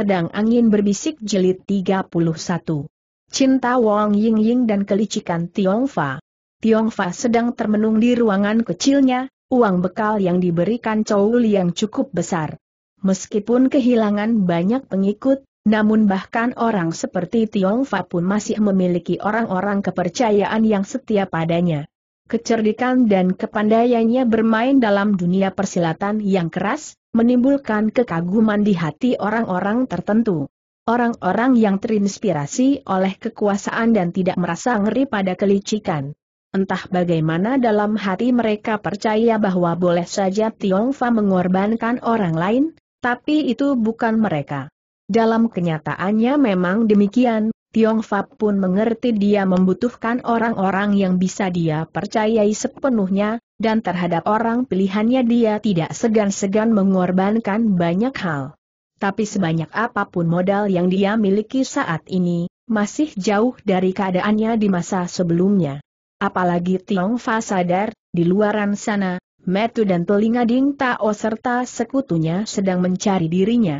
Pedang Angin Berbisik Jelit 31. Cinta Wang Ying Ying dan Kelicikan Tiong Fa. Tiong Fa sedang termenung di ruangan kecilnya, uang bekal yang diberikan Chow yang cukup besar. Meskipun kehilangan banyak pengikut, namun bahkan orang seperti Tiong Fa pun masih memiliki orang-orang kepercayaan yang setia padanya. Kecerdikan dan kepandaiannya bermain dalam dunia persilatan yang keras, menimbulkan kekaguman di hati orang-orang tertentu. Orang-orang yang terinspirasi oleh kekuasaan dan tidak merasa ngeri pada kelicikan. Entah bagaimana dalam hati mereka percaya bahwa boleh saja Tiongfa mengorbankan orang lain, tapi itu bukan mereka. Dalam kenyataannya memang demikian, Tiong Fa pun mengerti dia membutuhkan orang-orang yang bisa dia percayai sepenuhnya, dan terhadap orang pilihannya dia tidak segan-segan mengorbankan banyak hal. Tapi sebanyak apapun modal yang dia miliki saat ini, masih jauh dari keadaannya di masa sebelumnya. Apalagi Tiong Fa sadar, di luaran sana, Metu dan Telinga Ding Tao serta sekutunya sedang mencari dirinya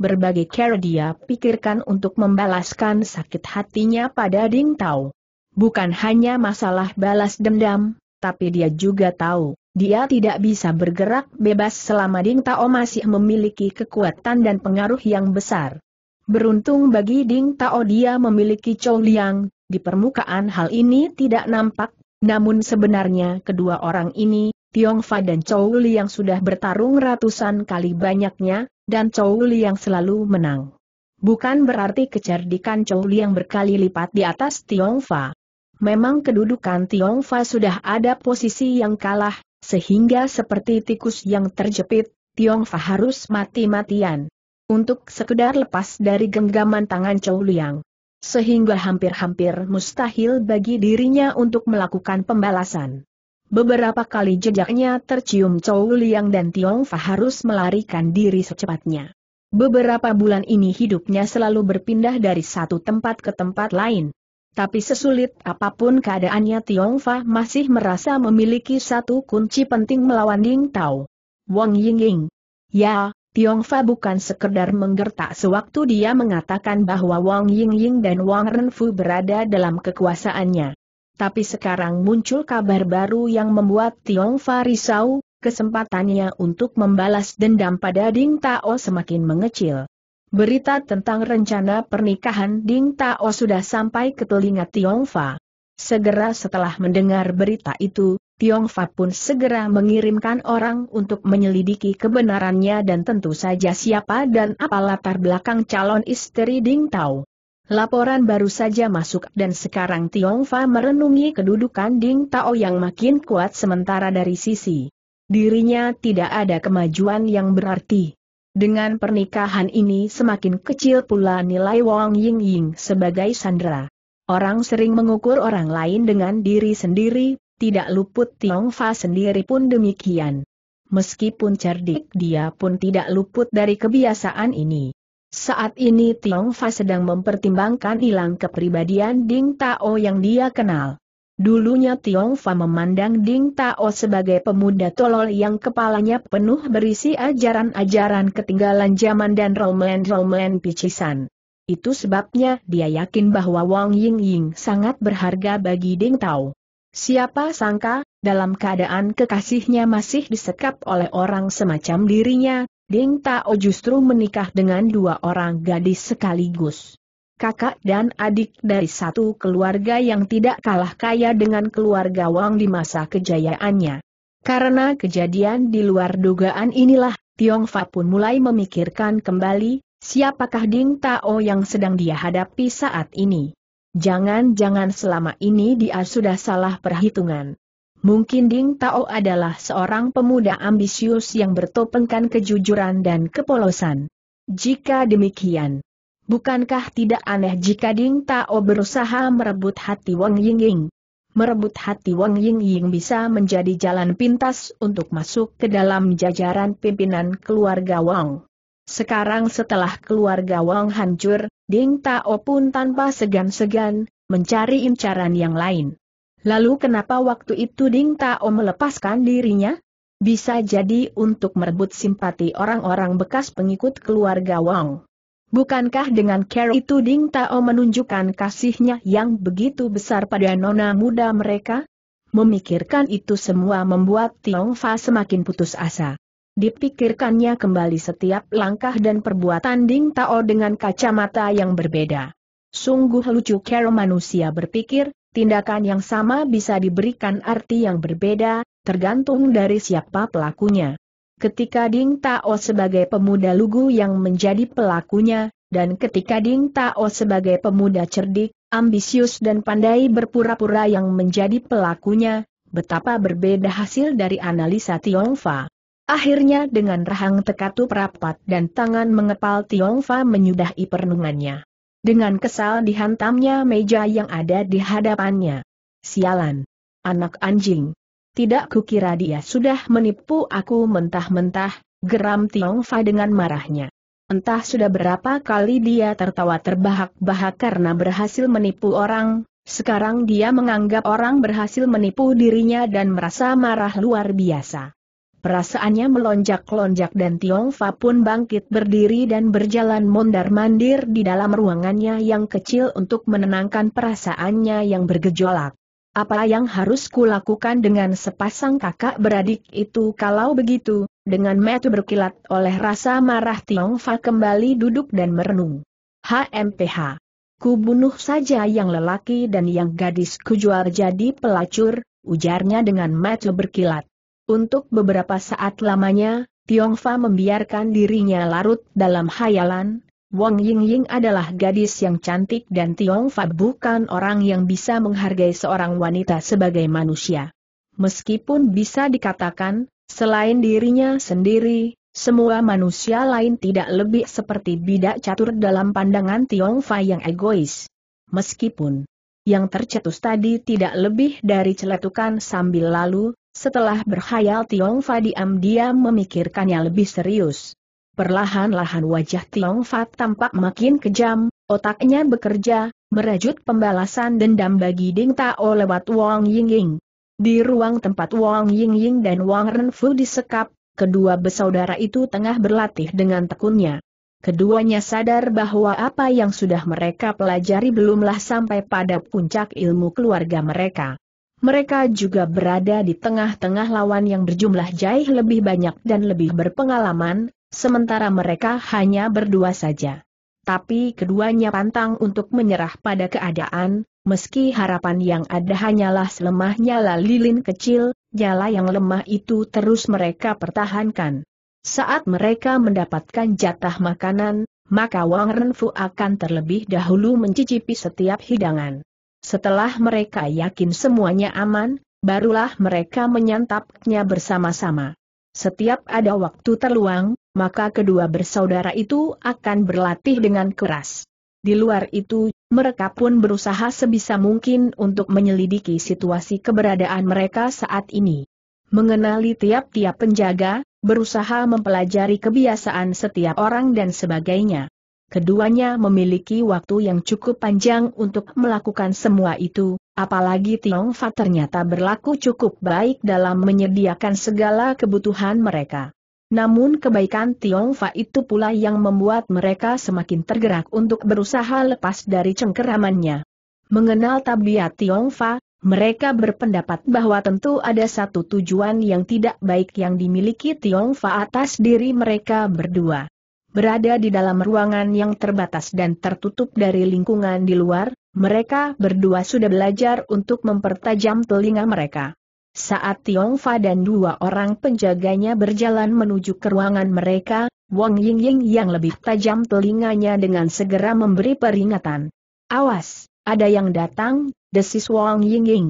berbagai cara dia pikirkan untuk membalaskan sakit hatinya pada Ding Tao. Bukan hanya masalah balas dendam, tapi dia juga tahu, dia tidak bisa bergerak bebas selama Ding Tao masih memiliki kekuatan dan pengaruh yang besar. Beruntung bagi Ding Tao dia memiliki Chou Liang, di permukaan hal ini tidak nampak, namun sebenarnya kedua orang ini, Tiong Fa dan Chou Liang sudah bertarung ratusan kali banyaknya, dan Chow Li yang selalu menang. Bukan berarti kecerdikan Chow Li yang berkali lipat di atas Tiong Fa. Memang kedudukan Tiong Fa sudah ada posisi yang kalah, sehingga seperti tikus yang terjepit, Tiong Fa harus mati-matian. Untuk sekedar lepas dari genggaman tangan Chow Liang. Sehingga hampir-hampir mustahil bagi dirinya untuk melakukan pembalasan. Beberapa kali jejaknya tercium Chow Liang dan Tiong Fa harus melarikan diri secepatnya. Beberapa bulan ini hidupnya selalu berpindah dari satu tempat ke tempat lain. Tapi sesulit apapun keadaannya Tiong Fa masih merasa memiliki satu kunci penting melawan Ding Tao. Wang Yingying. Ya, Tiong Fa bukan sekedar menggertak sewaktu dia mengatakan bahwa Wang Yingying dan Wang Renfu berada dalam kekuasaannya tapi sekarang muncul kabar baru yang membuat Tiong Fa risau, kesempatannya untuk membalas dendam pada Ding Tao semakin mengecil. Berita tentang rencana pernikahan Ding Tao sudah sampai ke telinga Tiong Fa. Segera setelah mendengar berita itu, Tiong Fa pun segera mengirimkan orang untuk menyelidiki kebenarannya dan tentu saja siapa dan apa latar belakang calon istri Ding Tao. Laporan baru saja masuk dan sekarang Tiongfa merenungi kedudukan Ding Tao yang makin kuat sementara dari sisi dirinya tidak ada kemajuan yang berarti. Dengan pernikahan ini semakin kecil pula nilai Wang Ying Ying sebagai sandera. Orang sering mengukur orang lain dengan diri sendiri, tidak luput Tiongfa sendiri pun demikian. Meskipun cerdik dia pun tidak luput dari kebiasaan ini. Saat ini Tiong Fa sedang mempertimbangkan hilang kepribadian Ding Tao yang dia kenal. Dulunya Tiong Fa memandang Ding Tao sebagai pemuda tolol yang kepalanya penuh berisi ajaran-ajaran ketinggalan zaman dan romelan-romelan picisan. Itu sebabnya dia yakin bahwa Wang Ying Ying sangat berharga bagi Ding Tao. Siapa sangka, dalam keadaan kekasihnya masih disekap oleh orang semacam dirinya, Ding Tao justru menikah dengan dua orang gadis sekaligus. Kakak dan adik dari satu keluarga yang tidak kalah kaya dengan keluarga Wang di masa kejayaannya. Karena kejadian di luar dugaan inilah, Tiongfa pun mulai memikirkan kembali, siapakah Ding Tao yang sedang dia hadapi saat ini. Jangan-jangan selama ini dia sudah salah perhitungan. Mungkin Ding Tao adalah seorang pemuda ambisius yang bertopengkan kejujuran dan kepolosan. Jika demikian, bukankah tidak aneh jika Ding Tao berusaha merebut hati Wang Yingying? Merebut hati Wang Yingying bisa menjadi jalan pintas untuk masuk ke dalam jajaran pimpinan keluarga Wang. Sekarang setelah keluarga Wang hancur, Ding Tao pun tanpa segan-segan, mencari incaran yang lain. Lalu kenapa waktu itu Ding Tao melepaskan dirinya? Bisa jadi untuk merebut simpati orang-orang bekas pengikut keluarga Wang. Bukankah dengan care itu Ding Tao menunjukkan kasihnya yang begitu besar pada nona muda mereka? Memikirkan itu semua membuat Tiong Fa semakin putus asa. Dipikirkannya kembali setiap langkah dan perbuatan Ding Tao dengan kacamata yang berbeda. Sungguh lucu care manusia berpikir, tindakan yang sama bisa diberikan arti yang berbeda, tergantung dari siapa pelakunya. Ketika Ding Tao sebagai pemuda lugu yang menjadi pelakunya, dan ketika Ding Tao sebagai pemuda cerdik, ambisius dan pandai berpura-pura yang menjadi pelakunya, betapa berbeda hasil dari analisa Tiongfa. Akhirnya dengan rahang tekatup rapat dan tangan mengepal Tiongfa menyudahi perenungannya. Dengan kesal dihantamnya meja yang ada di hadapannya. Sialan. Anak anjing. Tidak kukira dia sudah menipu aku mentah-mentah, geram Tiong Fa dengan marahnya. Entah sudah berapa kali dia tertawa terbahak-bahak karena berhasil menipu orang, sekarang dia menganggap orang berhasil menipu dirinya dan merasa marah luar biasa. Perasaannya melonjak-lonjak dan Tiong Fa pun bangkit berdiri dan berjalan mondar-mandir di dalam ruangannya yang kecil untuk menenangkan perasaannya yang bergejolak. Apa yang harus kulakukan dengan sepasang kakak beradik itu kalau begitu, dengan metu berkilat oleh rasa marah Tiong Fa kembali duduk dan merenung. HMPH. Ku bunuh saja yang lelaki dan yang gadis ku jadi pelacur, ujarnya dengan metu berkilat. Untuk beberapa saat lamanya, Tiong Fa membiarkan dirinya larut dalam hayalan, Wang Ying Ying adalah gadis yang cantik dan Tiong Fa bukan orang yang bisa menghargai seorang wanita sebagai manusia. Meskipun bisa dikatakan, selain dirinya sendiri, semua manusia lain tidak lebih seperti bidak catur dalam pandangan Tiong Fa yang egois. Meskipun yang tercetus tadi tidak lebih dari celetukan sambil lalu, setelah berkhayal Tiong Fa diam-diam memikirkannya lebih serius. Perlahan-lahan wajah Tiong Fa tampak makin kejam, otaknya bekerja, merajut pembalasan dendam bagi Ding Tao lewat Wang Yingying. Di ruang tempat Wang Yingying dan Wang Renfu disekap, kedua bersaudara itu tengah berlatih dengan tekunnya. Keduanya sadar bahwa apa yang sudah mereka pelajari belumlah sampai pada puncak ilmu keluarga mereka. Mereka juga berada di tengah-tengah lawan yang berjumlah jahil lebih banyak dan lebih berpengalaman, sementara mereka hanya berdua saja. Tapi keduanya pantang untuk menyerah pada keadaan, meski harapan yang ada hanyalah selemah nyala lilin kecil, nyala yang lemah itu terus mereka pertahankan. Saat mereka mendapatkan jatah makanan, maka Wang Renfu akan terlebih dahulu mencicipi setiap hidangan. Setelah mereka yakin semuanya aman, barulah mereka menyantapnya bersama-sama. Setiap ada waktu terluang, maka kedua bersaudara itu akan berlatih dengan keras. Di luar itu, mereka pun berusaha sebisa mungkin untuk menyelidiki situasi keberadaan mereka saat ini. Mengenali tiap-tiap penjaga, berusaha mempelajari kebiasaan setiap orang dan sebagainya. Keduanya memiliki waktu yang cukup panjang untuk melakukan semua itu, apalagi Tiongfa ternyata berlaku cukup baik dalam menyediakan segala kebutuhan mereka. Namun kebaikan Tiongfa itu pula yang membuat mereka semakin tergerak untuk berusaha lepas dari cengkeramannya. Mengenal tabiat Tiongfa, mereka berpendapat bahwa tentu ada satu tujuan yang tidak baik yang dimiliki Tiongfa atas diri mereka berdua. Berada di dalam ruangan yang terbatas dan tertutup dari lingkungan di luar, mereka berdua sudah belajar untuk mempertajam telinga mereka. Saat Tiong Fa dan dua orang penjaganya berjalan menuju ke ruangan mereka, Wang Ying Ying yang lebih tajam telinganya dengan segera memberi peringatan. Awas, ada yang datang, desis Wang Ying Ying.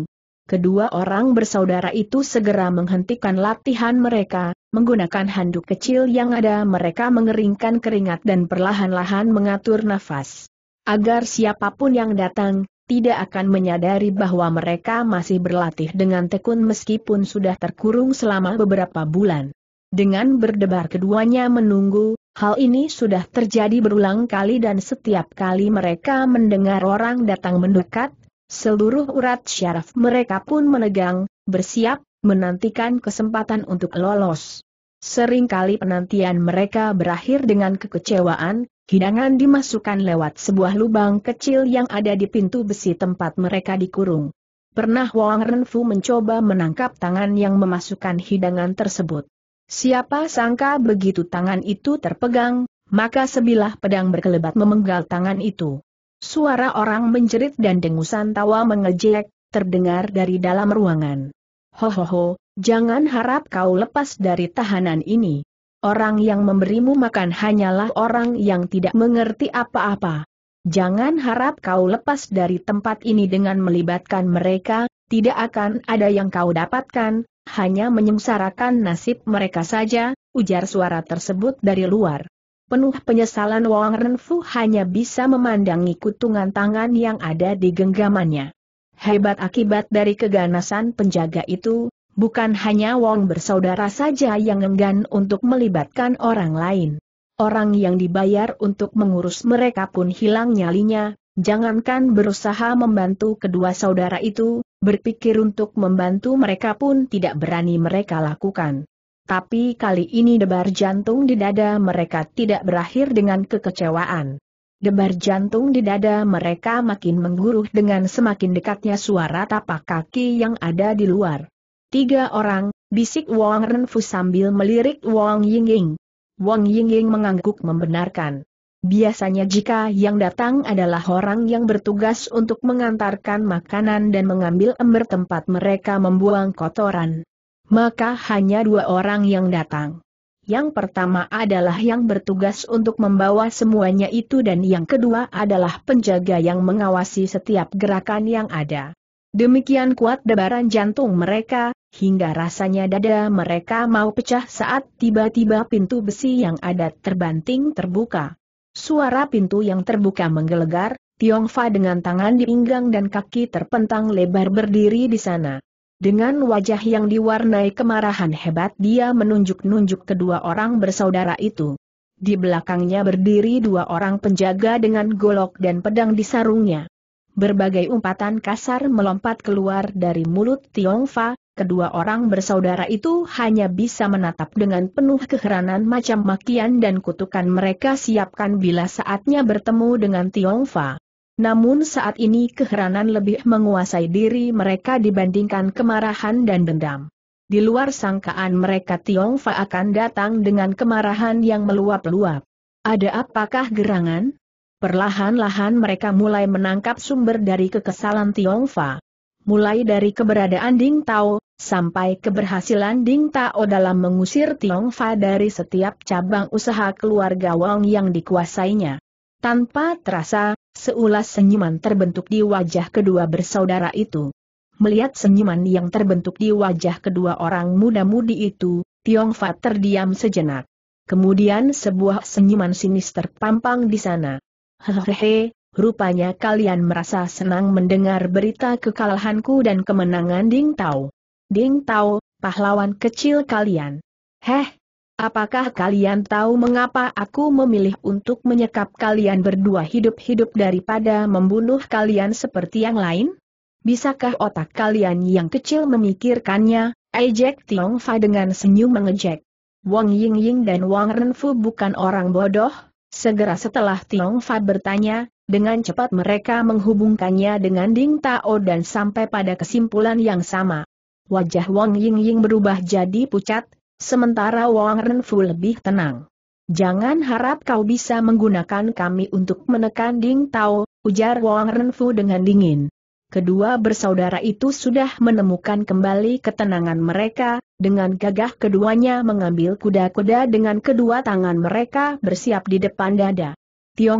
Kedua orang bersaudara itu segera menghentikan latihan mereka, menggunakan handuk kecil yang ada mereka mengeringkan keringat dan perlahan-lahan mengatur nafas. Agar siapapun yang datang, tidak akan menyadari bahwa mereka masih berlatih dengan tekun meskipun sudah terkurung selama beberapa bulan. Dengan berdebar keduanya menunggu, hal ini sudah terjadi berulang kali dan setiap kali mereka mendengar orang datang mendekat, Seluruh urat syaraf mereka pun menegang, bersiap, menantikan kesempatan untuk lolos. Seringkali penantian mereka berakhir dengan kekecewaan, hidangan dimasukkan lewat sebuah lubang kecil yang ada di pintu besi tempat mereka dikurung. Pernah Wang Renfu mencoba menangkap tangan yang memasukkan hidangan tersebut. Siapa sangka begitu tangan itu terpegang, maka sebilah pedang berkelebat memenggal tangan itu. Suara orang menjerit dan dengusan tawa mengejek, terdengar dari dalam ruangan. Ho ho ho, jangan harap kau lepas dari tahanan ini. Orang yang memberimu makan hanyalah orang yang tidak mengerti apa-apa. Jangan harap kau lepas dari tempat ini dengan melibatkan mereka, tidak akan ada yang kau dapatkan, hanya menyengsarakan nasib mereka saja, ujar suara tersebut dari luar. Penuh penyesalan Wang Renfu hanya bisa memandangi kutungan tangan yang ada di genggamannya. Hebat akibat dari keganasan penjaga itu, bukan hanya Wang bersaudara saja yang enggan untuk melibatkan orang lain. Orang yang dibayar untuk mengurus mereka pun hilang nyalinya, jangankan berusaha membantu kedua saudara itu, berpikir untuk membantu mereka pun tidak berani mereka lakukan. Tapi kali ini debar jantung di dada mereka tidak berakhir dengan kekecewaan. Debar jantung di dada mereka makin mengguruh dengan semakin dekatnya suara tapak kaki yang ada di luar. Tiga orang, bisik Wang Renfu sambil melirik Wang Yingying. Wang Yingying mengangguk membenarkan. Biasanya jika yang datang adalah orang yang bertugas untuk mengantarkan makanan dan mengambil ember tempat mereka membuang kotoran maka hanya dua orang yang datang. Yang pertama adalah yang bertugas untuk membawa semuanya itu dan yang kedua adalah penjaga yang mengawasi setiap gerakan yang ada. Demikian kuat debaran jantung mereka, hingga rasanya dada mereka mau pecah saat tiba-tiba pintu besi yang ada terbanting terbuka. Suara pintu yang terbuka menggelegar, Tiongfa dengan tangan di pinggang dan kaki terpentang lebar berdiri di sana. Dengan wajah yang diwarnai kemarahan hebat dia menunjuk-nunjuk kedua orang bersaudara itu. Di belakangnya berdiri dua orang penjaga dengan golok dan pedang di sarungnya. Berbagai umpatan kasar melompat keluar dari mulut Tiongfa, kedua orang bersaudara itu hanya bisa menatap dengan penuh keheranan macam makian dan kutukan mereka siapkan bila saatnya bertemu dengan Tiongfa. Namun saat ini keheranan lebih menguasai diri mereka dibandingkan kemarahan dan dendam. Di luar sangkaan mereka Tiongfa akan datang dengan kemarahan yang meluap-luap. Ada apakah gerangan? Perlahan-lahan mereka mulai menangkap sumber dari kekesalan Tiongfa. Mulai dari keberadaan Ding Tao, sampai keberhasilan Ding Tao dalam mengusir Tiongfa dari setiap cabang usaha keluarga Wang yang dikuasainya. Tanpa terasa, Seulas senyuman terbentuk di wajah kedua bersaudara itu. Melihat senyuman yang terbentuk di wajah kedua orang muda-mudi itu, Tiong Fat terdiam sejenak. Kemudian sebuah senyuman sinis terpampang di sana. Hehehe, rupanya kalian merasa senang mendengar berita kekalahanku dan kemenangan Ding Tao. Ding Tao, pahlawan kecil kalian. Heh, Apakah kalian tahu mengapa aku memilih untuk menyekap kalian berdua hidup-hidup daripada membunuh kalian seperti yang lain? Bisakah otak kalian yang kecil memikirkannya? Ejek Tiong Fa dengan senyum mengejek. Wang Ying Ying dan Wang Renfu bukan orang bodoh. Segera setelah Tiong Fa bertanya, dengan cepat mereka menghubungkannya dengan Ding Tao dan sampai pada kesimpulan yang sama. Wajah Wang Ying Ying berubah jadi pucat, Sementara Wang Renfu lebih tenang. Jangan harap kau bisa menggunakan kami untuk menekan Ding Tao, ujar Wang Renfu dengan dingin. Kedua bersaudara itu sudah menemukan kembali ketenangan mereka, dengan gagah keduanya mengambil kuda-kuda dengan kedua tangan mereka bersiap di depan dada.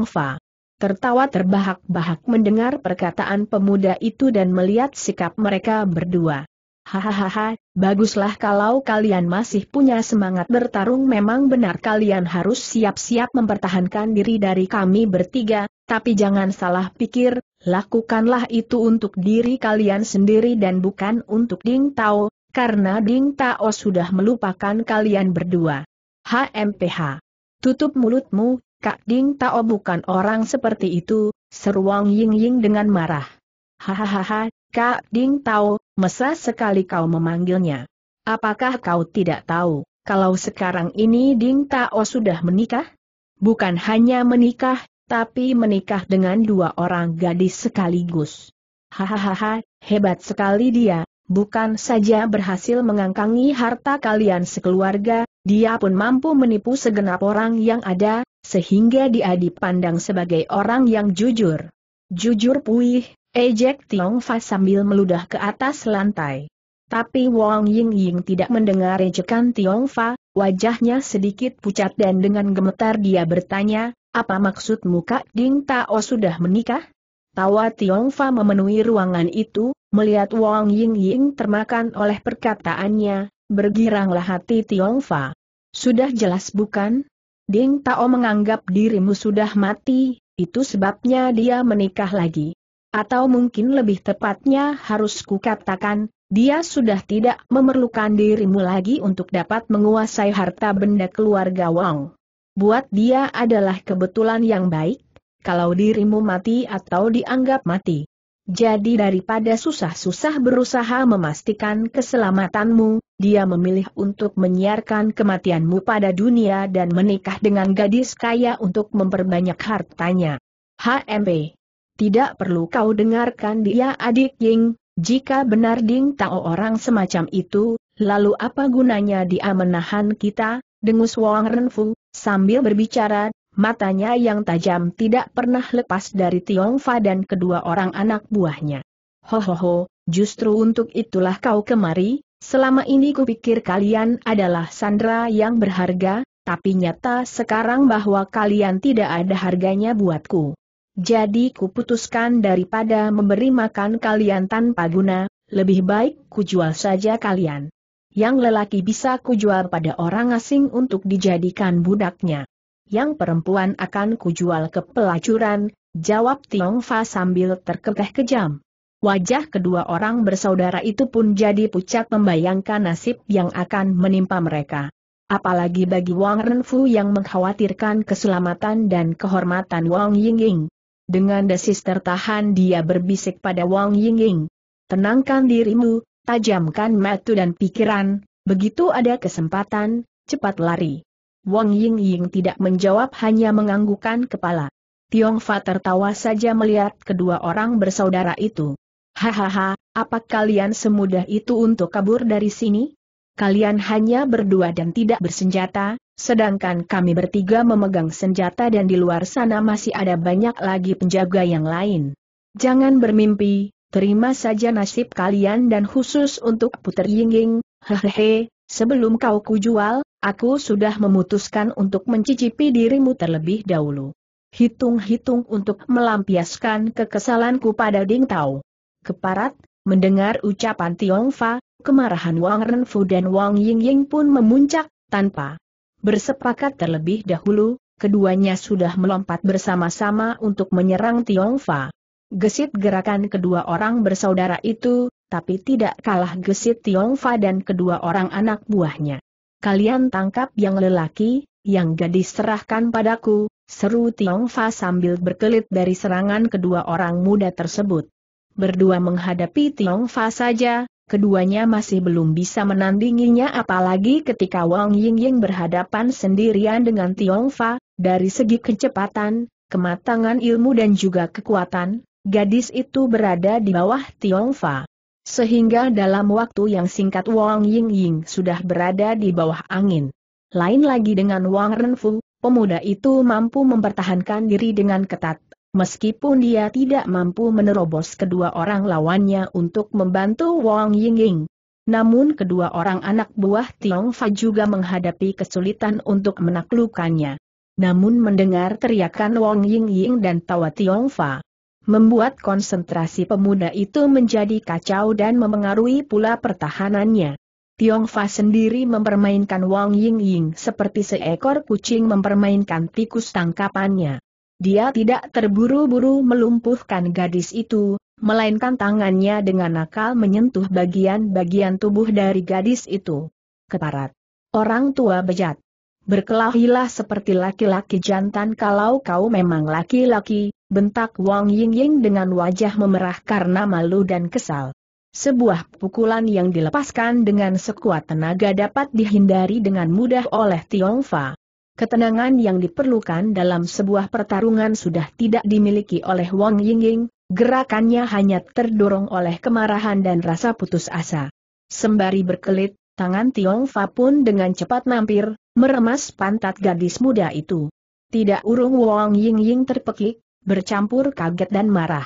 Fa tertawa terbahak-bahak mendengar perkataan pemuda itu dan melihat sikap mereka berdua. Hahaha, baguslah kalau kalian masih punya semangat bertarung memang benar kalian harus siap-siap mempertahankan diri dari kami bertiga, tapi jangan salah pikir, lakukanlah itu untuk diri kalian sendiri dan bukan untuk Ding Tao, karena Ding Tao sudah melupakan kalian berdua. HMPH. Tutup mulutmu, Kak Ding Tao bukan orang seperti itu, Seruang Ying Ying dengan marah. Hahaha, Kak Ding Tao, mesra sekali kau memanggilnya. Apakah kau tidak tahu, kalau sekarang ini Ding Tao sudah menikah? Bukan hanya menikah, tapi menikah dengan dua orang gadis sekaligus. Hahaha, hebat sekali dia, bukan saja berhasil mengangkangi harta kalian sekeluarga, dia pun mampu menipu segenap orang yang ada, sehingga dia dipandang sebagai orang yang jujur. Jujur puih, Ejek Tiong Fa sambil meludah ke atas lantai. Tapi Wang Ying Ying tidak mendengar ejekan Tiong Fa, wajahnya sedikit pucat dan dengan gemetar dia bertanya, apa maksudmu Kak Ding Tao sudah menikah? Tawa Tiong Fa memenuhi ruangan itu, melihat Wang Ying Ying termakan oleh perkataannya, bergiranglah hati Tiong Fa. Sudah jelas bukan? Ding Tao menganggap dirimu sudah mati, itu sebabnya dia menikah lagi. Atau mungkin lebih tepatnya harus kukatakan, dia sudah tidak memerlukan dirimu lagi untuk dapat menguasai harta benda keluarga Wang. Buat dia adalah kebetulan yang baik, kalau dirimu mati atau dianggap mati. Jadi daripada susah-susah berusaha memastikan keselamatanmu, dia memilih untuk menyiarkan kematianmu pada dunia dan menikah dengan gadis kaya untuk memperbanyak hartanya. HMP tidak perlu kau dengarkan dia adik Ying, jika benar Ding Tao orang semacam itu, lalu apa gunanya dia menahan kita, dengus Wang Renfu, sambil berbicara, matanya yang tajam tidak pernah lepas dari Tiong Fa dan kedua orang anak buahnya. Ho ho ho, justru untuk itulah kau kemari, selama ini kupikir kalian adalah sandra yang berharga, tapi nyata sekarang bahwa kalian tidak ada harganya buatku. Jadi kuputuskan daripada memberi makan kalian tanpa guna, lebih baik kujual saja kalian. Yang lelaki bisa kujual pada orang asing untuk dijadikan budaknya. Yang perempuan akan kujual ke pelacuran, jawab Tiong Fa sambil terkekeh kejam. Wajah kedua orang bersaudara itu pun jadi pucat membayangkan nasib yang akan menimpa mereka. Apalagi bagi Wang Renfu yang mengkhawatirkan keselamatan dan kehormatan Wang Yingying. Dengan desis tertahan dia berbisik pada Wang Yingying. Tenangkan dirimu, tajamkan mata dan pikiran, begitu ada kesempatan, cepat lari. Wang Yingying tidak menjawab hanya menganggukkan kepala. Tiong Fa tertawa saja melihat kedua orang bersaudara itu. Hahaha, apa kalian semudah itu untuk kabur dari sini? Kalian hanya berdua dan tidak bersenjata, Sedangkan kami bertiga memegang senjata dan di luar sana masih ada banyak lagi penjaga yang lain. Jangan bermimpi, terima saja nasib kalian dan khusus untuk Puter Yingying, hehehe, sebelum kau kujual, aku sudah memutuskan untuk mencicipi dirimu terlebih dahulu. Hitung-hitung untuk melampiaskan kekesalanku pada Ding Tao. Keparat, mendengar ucapan Tiong Fa, kemarahan Wang Renfu dan Wang Yingying pun memuncak, tanpa Bersepakat terlebih dahulu, keduanya sudah melompat bersama-sama untuk menyerang Tiongfa. Gesit gerakan kedua orang bersaudara itu, tapi tidak kalah gesit Tiongfa dan kedua orang anak buahnya. Kalian tangkap yang lelaki, yang gadis serahkan padaku, seru Tiongfa sambil berkelit dari serangan kedua orang muda tersebut. Berdua menghadapi Tiongfa saja, keduanya masih belum bisa menandinginya apalagi ketika Wang Yingying berhadapan sendirian dengan Tiong Fa, dari segi kecepatan, kematangan ilmu dan juga kekuatan, gadis itu berada di bawah Tiong Fa. Sehingga dalam waktu yang singkat Wang Yingying sudah berada di bawah angin. Lain lagi dengan Wang Renfu, pemuda itu mampu mempertahankan diri dengan ketat. Meskipun dia tidak mampu menerobos kedua orang lawannya untuk membantu Wang Yingying, namun kedua orang anak buah Tiong Fa juga menghadapi kesulitan untuk menaklukkannya. Namun mendengar teriakan Wang Yingying dan tawa Tiong Fa, membuat konsentrasi pemuda itu menjadi kacau dan memengaruhi pula pertahanannya. Tiong Fa sendiri mempermainkan Wang Yingying seperti seekor kucing mempermainkan tikus tangkapannya. Dia tidak terburu-buru melumpuhkan gadis itu, melainkan tangannya dengan nakal menyentuh bagian-bagian tubuh dari gadis itu. Keparat. Orang tua bejat. Berkelahilah seperti laki-laki jantan kalau kau memang laki-laki, bentak Wang Yingying dengan wajah memerah karena malu dan kesal. Sebuah pukulan yang dilepaskan dengan sekuat tenaga dapat dihindari dengan mudah oleh Tiongfa. Ketenangan yang diperlukan dalam sebuah pertarungan sudah tidak dimiliki oleh Wang Yingying, gerakannya hanya terdorong oleh kemarahan dan rasa putus asa. Sembari berkelit, tangan Tiong Fa pun dengan cepat nampir, meremas pantat gadis muda itu. Tidak urung Wang Yingying terpekik, bercampur kaget dan marah.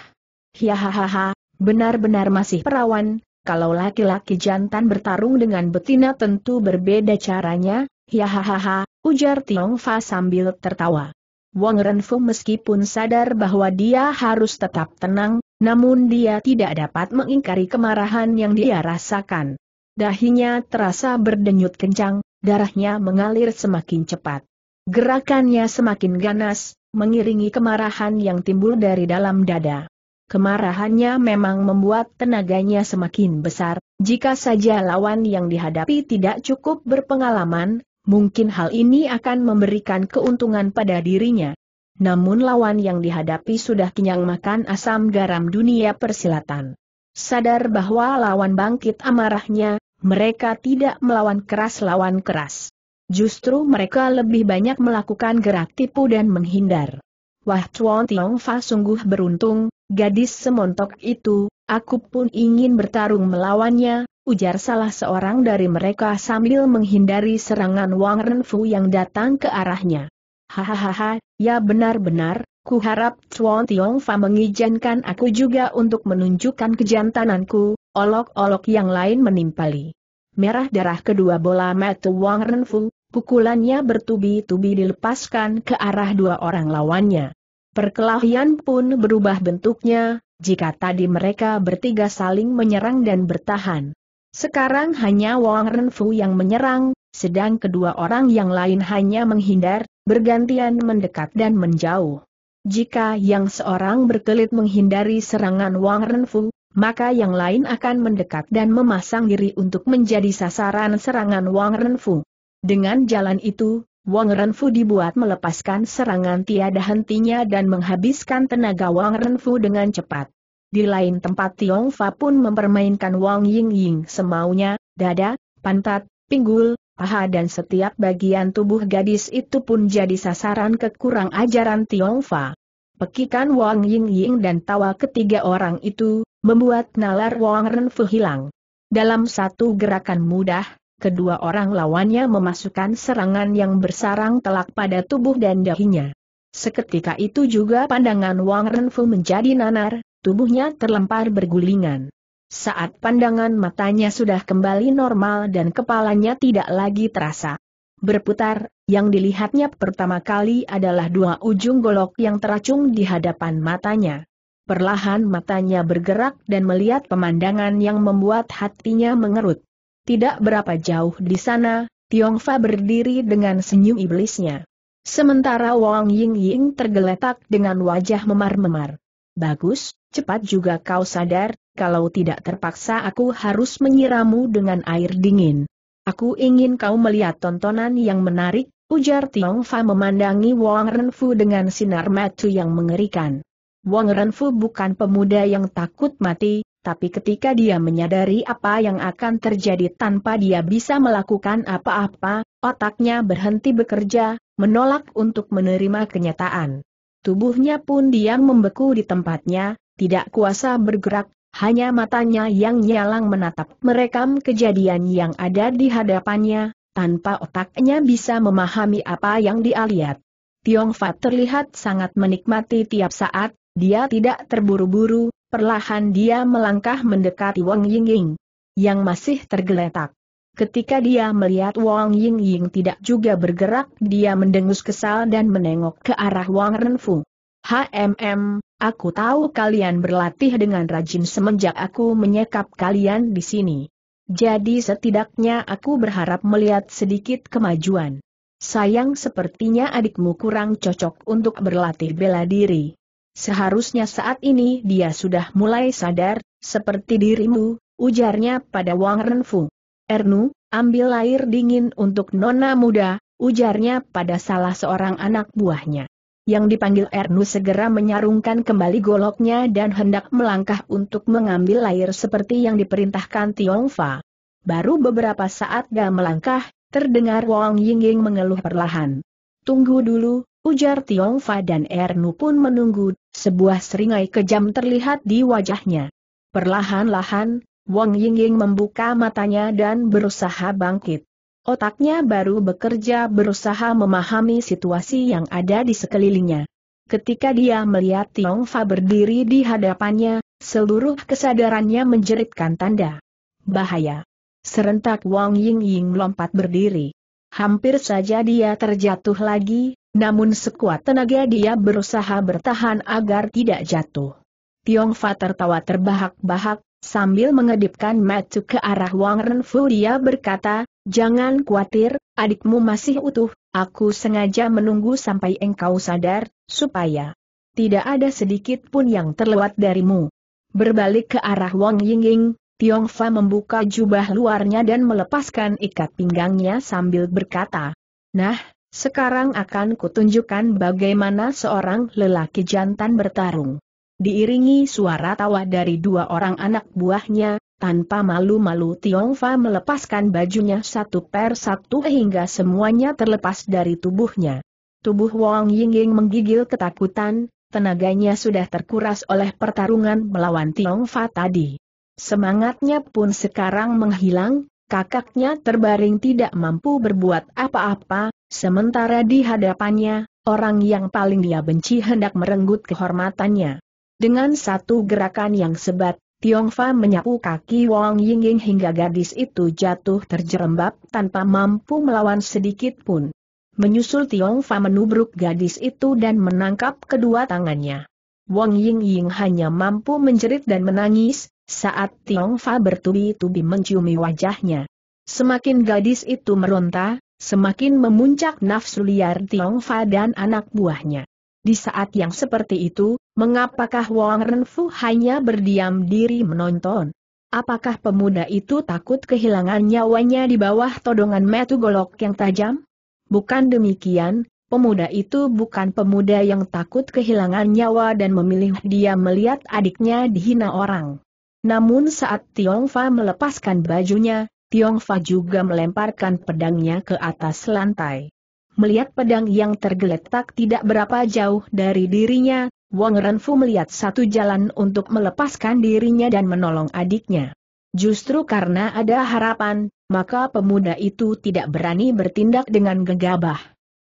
Hiahaha, benar-benar masih perawan, kalau laki-laki jantan bertarung dengan betina tentu berbeda caranya, hiahaha, ujar Tiong Fa sambil tertawa. Wang Renfu meskipun sadar bahwa dia harus tetap tenang, namun dia tidak dapat mengingkari kemarahan yang dia rasakan. Dahinya terasa berdenyut kencang, darahnya mengalir semakin cepat. Gerakannya semakin ganas, mengiringi kemarahan yang timbul dari dalam dada. Kemarahannya memang membuat tenaganya semakin besar, jika saja lawan yang dihadapi tidak cukup berpengalaman, mungkin hal ini akan memberikan keuntungan pada dirinya. Namun lawan yang dihadapi sudah kenyang makan asam garam dunia persilatan. Sadar bahwa lawan bangkit amarahnya, mereka tidak melawan keras lawan keras. Justru mereka lebih banyak melakukan gerak tipu dan menghindar. Wah Chuan Tiong Fa sungguh beruntung, gadis semontok itu, Aku pun ingin bertarung melawannya, ujar salah seorang dari mereka sambil menghindari serangan Wang Renfu yang datang ke arahnya. Hahaha, ya benar-benar, ku harap Chuan Tiongfa mengizinkan aku juga untuk menunjukkan kejantananku, olok-olok yang lain menimpali. Merah darah kedua bola mata Wang Renfu, pukulannya bertubi-tubi dilepaskan ke arah dua orang lawannya. Perkelahian pun berubah bentuknya, jika tadi mereka bertiga saling menyerang dan bertahan. Sekarang hanya Wang Renfu yang menyerang, sedang kedua orang yang lain hanya menghindar, bergantian mendekat dan menjauh. Jika yang seorang berkelit menghindari serangan Wang Renfu, maka yang lain akan mendekat dan memasang diri untuk menjadi sasaran serangan Wang Renfu. Dengan jalan itu, Wang Renfu dibuat melepaskan serangan tiada hentinya dan menghabiskan tenaga Wang Renfu dengan cepat. Di lain tempat Tiong Fa pun mempermainkan Wang Ying Ying semaunya, dada, pantat, pinggul, paha dan setiap bagian tubuh gadis itu pun jadi sasaran kekurang ajaran Tiong Fa. Pekikan Wang Ying Ying dan tawa ketiga orang itu, membuat nalar Wang Renfu hilang. Dalam satu gerakan mudah, kedua orang lawannya memasukkan serangan yang bersarang telak pada tubuh dan dahinya. Seketika itu juga pandangan Wang Renfu menjadi nanar, tubuhnya terlempar bergulingan. Saat pandangan matanya sudah kembali normal dan kepalanya tidak lagi terasa berputar, yang dilihatnya pertama kali adalah dua ujung golok yang teracung di hadapan matanya. Perlahan matanya bergerak dan melihat pemandangan yang membuat hatinya mengerut. Tidak berapa jauh di sana, Tiong Fa berdiri dengan senyum iblisnya. Sementara Wang Ying Ying tergeletak dengan wajah memar-memar. Bagus, cepat juga kau sadar, kalau tidak terpaksa aku harus menyiramu dengan air dingin. Aku ingin kau melihat tontonan yang menarik, ujar Tiong Fa memandangi Wang Renfu dengan sinar mata yang mengerikan. Wang Renfu bukan pemuda yang takut mati, tapi ketika dia menyadari apa yang akan terjadi tanpa dia bisa melakukan apa-apa, otaknya berhenti bekerja, menolak untuk menerima kenyataan. Tubuhnya pun diam membeku di tempatnya, tidak kuasa bergerak, hanya matanya yang nyalang menatap merekam kejadian yang ada di hadapannya, tanpa otaknya bisa memahami apa yang dia lihat. Tiong Fat terlihat sangat menikmati tiap saat, dia tidak terburu-buru, Perlahan dia melangkah mendekati Wang Yingying yang masih tergeletak. Ketika dia melihat Wang Yingying tidak juga bergerak, dia mendengus kesal dan menengok ke arah Wang Renfu. HMM, aku tahu kalian berlatih dengan rajin semenjak aku menyekap kalian di sini. Jadi setidaknya aku berharap melihat sedikit kemajuan. Sayang sepertinya adikmu kurang cocok untuk berlatih bela diri. Seharusnya saat ini dia sudah mulai sadar, seperti dirimu, ujarnya pada Wang Renfu. Ernu, ambil air dingin untuk nona muda, ujarnya pada salah seorang anak buahnya. Yang dipanggil Ernu segera menyarungkan kembali goloknya dan hendak melangkah untuk mengambil air seperti yang diperintahkan Tiongfa. Baru beberapa saat dia melangkah, terdengar Wang Yingying mengeluh perlahan. Tunggu dulu, ujar Tiongfa dan Ernu pun menunggu, sebuah seringai kejam terlihat di wajahnya. Perlahan-lahan, Wang Yingying membuka matanya dan berusaha bangkit. Otaknya baru bekerja berusaha memahami situasi yang ada di sekelilingnya. Ketika dia melihat Tiong Fa berdiri di hadapannya, seluruh kesadarannya menjeritkan tanda. Bahaya. Serentak Wang Yingying melompat berdiri. Hampir saja dia terjatuh lagi, namun sekuat tenaga dia berusaha bertahan agar tidak jatuh. Tiong Fa tertawa terbahak-bahak, sambil mengedipkan mata ke arah Wang Renfu dia berkata, Jangan khawatir, adikmu masih utuh, aku sengaja menunggu sampai engkau sadar, supaya tidak ada sedikit pun yang terlewat darimu. Berbalik ke arah Wang Yingying, Tiong Fa membuka jubah luarnya dan melepaskan ikat pinggangnya sambil berkata, Nah, sekarang akan kutunjukkan bagaimana seorang lelaki jantan bertarung. Diiringi suara tawa dari dua orang anak buahnya, tanpa malu-malu Tiongfa melepaskan bajunya satu per satu hingga semuanya terlepas dari tubuhnya. Tubuh Wang Yingying menggigil ketakutan, tenaganya sudah terkuras oleh pertarungan melawan Tiongfa tadi. Semangatnya pun sekarang menghilang, kakaknya terbaring tidak mampu berbuat apa-apa, Sementara di hadapannya, orang yang paling dia benci hendak merenggut kehormatannya. Dengan satu gerakan yang sebat, Fa menyapu kaki Wang Yingying hingga gadis itu jatuh terjerembab tanpa mampu melawan sedikit pun. Menyusul Fa menubruk gadis itu dan menangkap kedua tangannya. Wang Yingying hanya mampu menjerit dan menangis, saat Fa bertubi-tubi menciumi wajahnya. Semakin gadis itu meronta, Semakin memuncak nafsu liar Tiong Fa dan anak buahnya. Di saat yang seperti itu, mengapakah Wang Renfu hanya berdiam diri menonton? Apakah pemuda itu takut kehilangan nyawanya di bawah todongan metu golok yang tajam? Bukan demikian, pemuda itu bukan pemuda yang takut kehilangan nyawa dan memilih dia melihat adiknya dihina orang. Namun saat Tiong Fa melepaskan bajunya, Tiong Fa juga melemparkan pedangnya ke atas lantai. Melihat pedang yang tergeletak tidak berapa jauh dari dirinya, Wang Renfu melihat satu jalan untuk melepaskan dirinya dan menolong adiknya. Justru karena ada harapan, maka pemuda itu tidak berani bertindak dengan gegabah.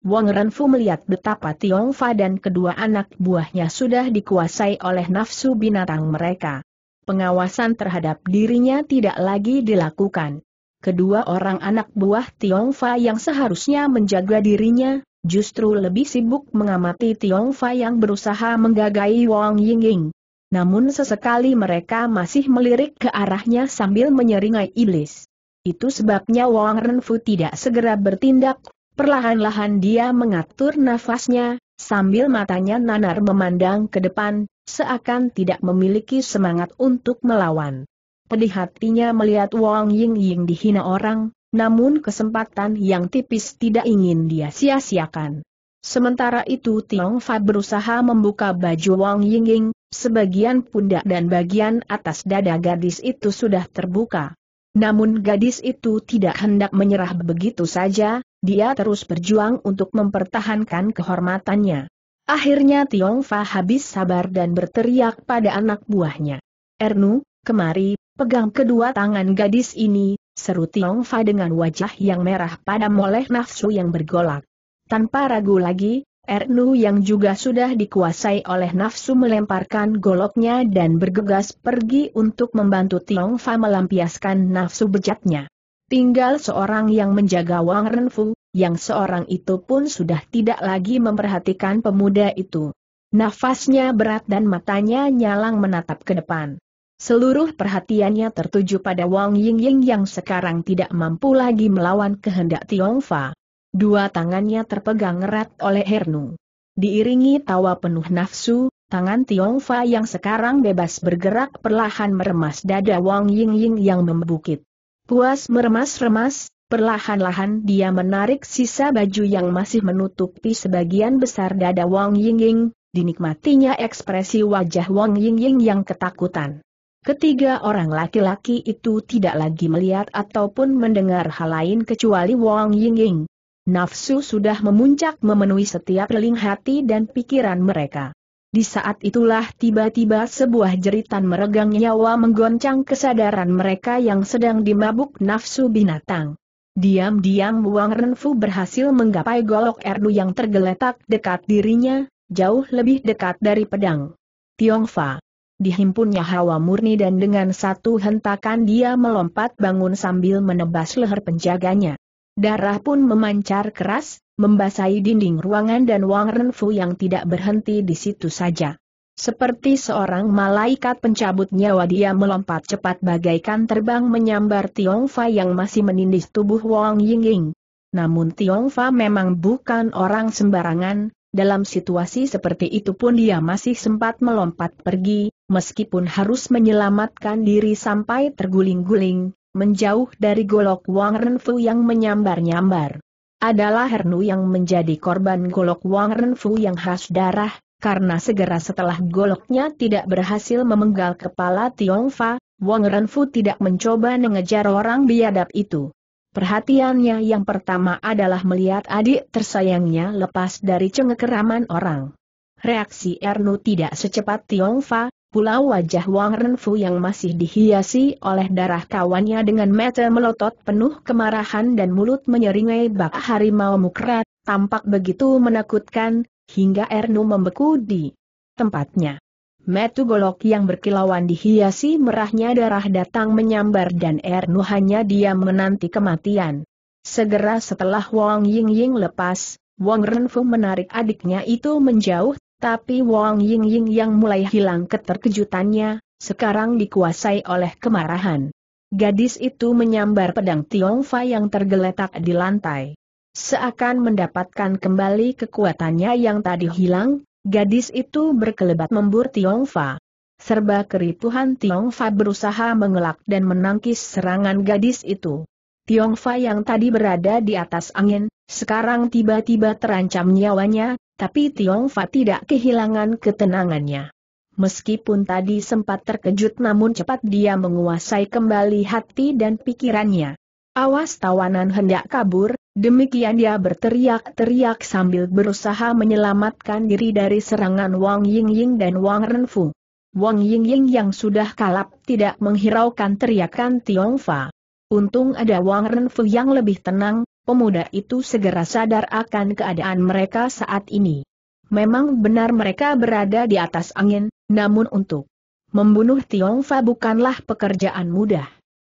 Wang Renfu melihat betapa Tiong Fa dan kedua anak buahnya sudah dikuasai oleh nafsu binatang mereka. Pengawasan terhadap dirinya tidak lagi dilakukan kedua orang anak buah Tiong Fa yang seharusnya menjaga dirinya, justru lebih sibuk mengamati Tiong Fa yang berusaha menggagai Wang Yingying. Namun sesekali mereka masih melirik ke arahnya sambil menyeringai iblis. Itu sebabnya Wang Renfu tidak segera bertindak, perlahan-lahan dia mengatur nafasnya, sambil matanya nanar memandang ke depan, seakan tidak memiliki semangat untuk melawan pedih hatinya melihat Wang Ying Ying dihina orang, namun kesempatan yang tipis tidak ingin dia sia-siakan. Sementara itu Tiong Fa berusaha membuka baju Wang Ying Ying, sebagian pundak dan bagian atas dada gadis itu sudah terbuka. Namun gadis itu tidak hendak menyerah begitu saja, dia terus berjuang untuk mempertahankan kehormatannya. Akhirnya Tiong Fa habis sabar dan berteriak pada anak buahnya. Ernu, kemari, Pegang kedua tangan gadis ini, seru Tiong Fa dengan wajah yang merah pada moleh nafsu yang bergolak. Tanpa ragu lagi, Ernu yang juga sudah dikuasai oleh nafsu melemparkan goloknya dan bergegas pergi untuk membantu Tiong Fa melampiaskan nafsu bejatnya. Tinggal seorang yang menjaga Wang Renfu, yang seorang itu pun sudah tidak lagi memperhatikan pemuda itu. Nafasnya berat dan matanya nyalang menatap ke depan. Seluruh perhatiannya tertuju pada Wang Yingying yang sekarang tidak mampu lagi melawan kehendak Tiongfa. Dua tangannya terpegang erat oleh Hernu. Diiringi tawa penuh nafsu, tangan Tiongfa yang sekarang bebas bergerak perlahan meremas dada Wang Yingying yang membukit. Puas meremas-remas, perlahan-lahan dia menarik sisa baju yang masih menutupi sebagian besar dada Wang Yingying, dinikmatinya ekspresi wajah Wang Yingying yang ketakutan. Ketiga orang laki-laki itu tidak lagi melihat ataupun mendengar hal lain kecuali Wang Yingying. Nafsu sudah memuncak memenuhi setiap reling hati dan pikiran mereka. Di saat itulah tiba-tiba sebuah jeritan meregang nyawa menggoncang kesadaran mereka yang sedang dimabuk nafsu binatang. Diam-diam Wang Renfu berhasil menggapai golok erdu yang tergeletak dekat dirinya, jauh lebih dekat dari pedang. Tiongfa dihimpunnya hawa murni dan dengan satu hentakan dia melompat bangun sambil menebas leher penjaganya. Darah pun memancar keras, membasahi dinding ruangan dan Wang Renfu yang tidak berhenti di situ saja. Seperti seorang malaikat pencabut nyawa dia melompat cepat bagaikan terbang menyambar Tiong Fa yang masih menindih tubuh Wang Yingying. Namun Tiong Fa memang bukan orang sembarangan, dalam situasi seperti itu pun dia masih sempat melompat pergi, meskipun harus menyelamatkan diri sampai terguling-guling, menjauh dari golok Wang Renfu yang menyambar-nyambar. Adalah Hernu yang menjadi korban golok Wang Renfu yang khas darah, karena segera setelah goloknya tidak berhasil memenggal kepala Tiong Fa, Wang Renfu tidak mencoba mengejar orang biadab itu. Perhatiannya yang pertama adalah melihat adik tersayangnya lepas dari cengkeraman orang. Reaksi Ernu tidak secepat Tiong Fa. Pulau wajah Wang Renfu yang masih dihiasi oleh darah kawannya dengan mata melotot penuh kemarahan dan mulut menyeringai bak harimau mukrat, tampak begitu menakutkan, hingga Ernu membeku di tempatnya. Metu golok yang berkilauan dihiasi merahnya darah datang menyambar dan Ernu hanya diam menanti kematian. Segera setelah Wang Yingying lepas, Wang Renfu menarik adiknya itu menjauh tapi Wang Ying Ying yang mulai hilang keterkejutannya, sekarang dikuasai oleh kemarahan. Gadis itu menyambar pedang Tiongfa yang tergeletak di lantai. Seakan mendapatkan kembali kekuatannya yang tadi hilang, gadis itu berkelebat membur Tiongfa. Serba keripuhan Tiongfa berusaha mengelak dan menangkis serangan gadis itu. Tiongfa yang tadi berada di atas angin, sekarang tiba-tiba terancam nyawanya, tapi Tiong Fa tidak kehilangan ketenangannya. Meskipun tadi sempat terkejut namun cepat dia menguasai kembali hati dan pikirannya. Awas tawanan hendak kabur, demikian dia berteriak-teriak sambil berusaha menyelamatkan diri dari serangan Wang Yingying dan Wang Renfu. Wang Yingying yang sudah kalap tidak menghiraukan teriakan Tiong Fa. Untung ada Wang Renfu yang lebih tenang, pemuda itu segera sadar akan keadaan mereka saat ini. Memang benar mereka berada di atas angin, namun untuk membunuh Tiongfa bukanlah pekerjaan mudah.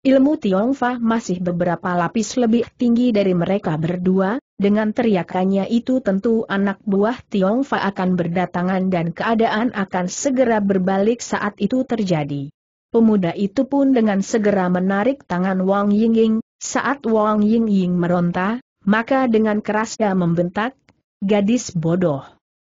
Ilmu Tiongfa masih beberapa lapis lebih tinggi dari mereka berdua, dengan teriakannya itu tentu anak buah Tiongfa akan berdatangan dan keadaan akan segera berbalik saat itu terjadi. Pemuda itu pun dengan segera menarik tangan Wang Yingying, saat Wang Yingying meronta, maka dengan keras dia membentak, gadis bodoh.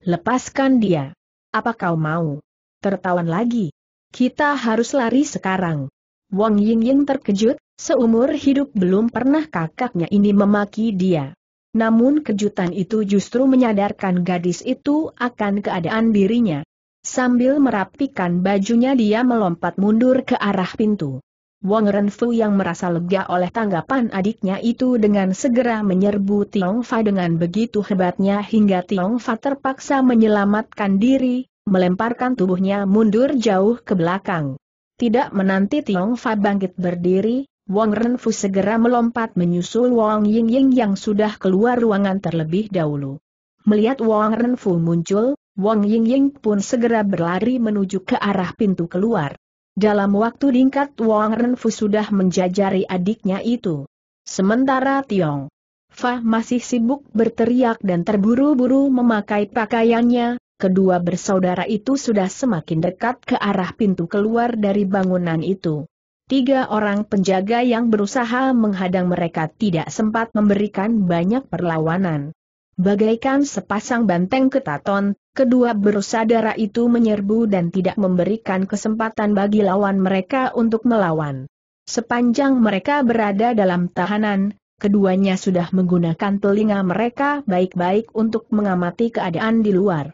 Lepaskan dia. Apa kau mau? Tertawan lagi. Kita harus lari sekarang. Wang Yingying terkejut, seumur hidup belum pernah kakaknya ini memaki dia. Namun kejutan itu justru menyadarkan gadis itu akan keadaan dirinya. Sambil merapikan bajunya dia melompat mundur ke arah pintu. Wang Renfu yang merasa lega oleh tanggapan adiknya itu dengan segera menyerbu Tiong Fa dengan begitu hebatnya hingga Tiong Fa terpaksa menyelamatkan diri, melemparkan tubuhnya mundur jauh ke belakang. Tidak menanti Tiong Fa bangkit berdiri, Wang Renfu segera melompat menyusul Wang Yingying yang sudah keluar ruangan terlebih dahulu. Melihat Wang Renfu muncul, Wang Yingying pun segera berlari menuju ke arah pintu keluar. Dalam waktu singkat, Wang Renfu sudah menjajari adiknya itu. Sementara Tiong Fa masih sibuk berteriak dan terburu-buru memakai pakaiannya, kedua bersaudara itu sudah semakin dekat ke arah pintu keluar dari bangunan itu. Tiga orang penjaga yang berusaha menghadang mereka tidak sempat memberikan banyak perlawanan. Bagaikan sepasang banteng ketaton, Kedua bersaudara itu menyerbu dan tidak memberikan kesempatan bagi lawan mereka untuk melawan. Sepanjang mereka berada dalam tahanan, keduanya sudah menggunakan telinga mereka baik-baik untuk mengamati keadaan di luar.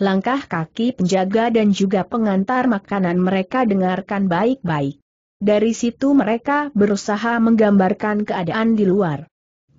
Langkah kaki penjaga dan juga pengantar makanan mereka dengarkan baik-baik. Dari situ mereka berusaha menggambarkan keadaan di luar.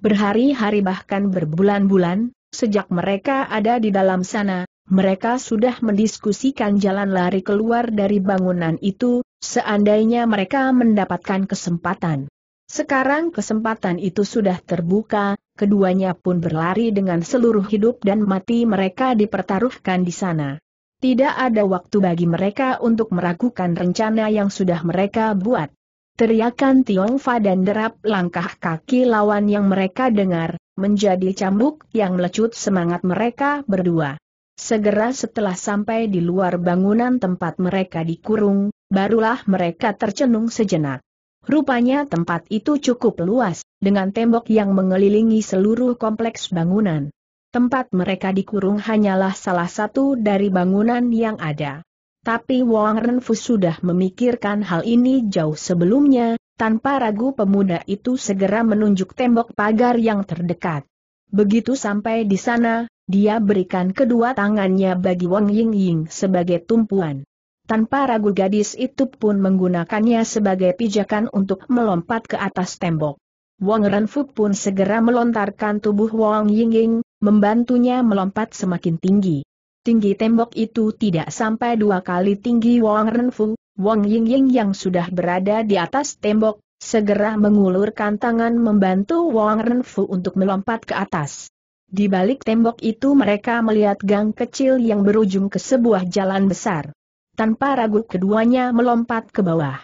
Berhari-hari bahkan berbulan-bulan, sejak mereka ada di dalam sana, mereka sudah mendiskusikan jalan lari keluar dari bangunan itu, seandainya mereka mendapatkan kesempatan. Sekarang kesempatan itu sudah terbuka, keduanya pun berlari dengan seluruh hidup dan mati mereka dipertaruhkan di sana. Tidak ada waktu bagi mereka untuk meragukan rencana yang sudah mereka buat. Teriakan Tiongfa dan derap langkah kaki lawan yang mereka dengar, menjadi cambuk yang melecut semangat mereka berdua. Segera setelah sampai di luar bangunan tempat mereka dikurung, barulah mereka tercenung sejenak. Rupanya tempat itu cukup luas, dengan tembok yang mengelilingi seluruh kompleks bangunan. Tempat mereka dikurung hanyalah salah satu dari bangunan yang ada. Tapi Wang Renfu sudah memikirkan hal ini jauh sebelumnya, tanpa ragu pemuda itu segera menunjuk tembok pagar yang terdekat. Begitu sampai di sana, dia berikan kedua tangannya bagi Wang Ying Ying sebagai tumpuan. Tanpa ragu gadis itu pun menggunakannya sebagai pijakan untuk melompat ke atas tembok. Wang Renfu pun segera melontarkan tubuh Wang Ying Ying, membantunya melompat semakin tinggi. Tinggi tembok itu tidak sampai dua kali tinggi Wang Renfu, Wang Ying Ying yang sudah berada di atas tembok, segera mengulurkan tangan membantu Wang Renfu untuk melompat ke atas. Di balik tembok itu mereka melihat gang kecil yang berujung ke sebuah jalan besar. Tanpa ragu keduanya melompat ke bawah.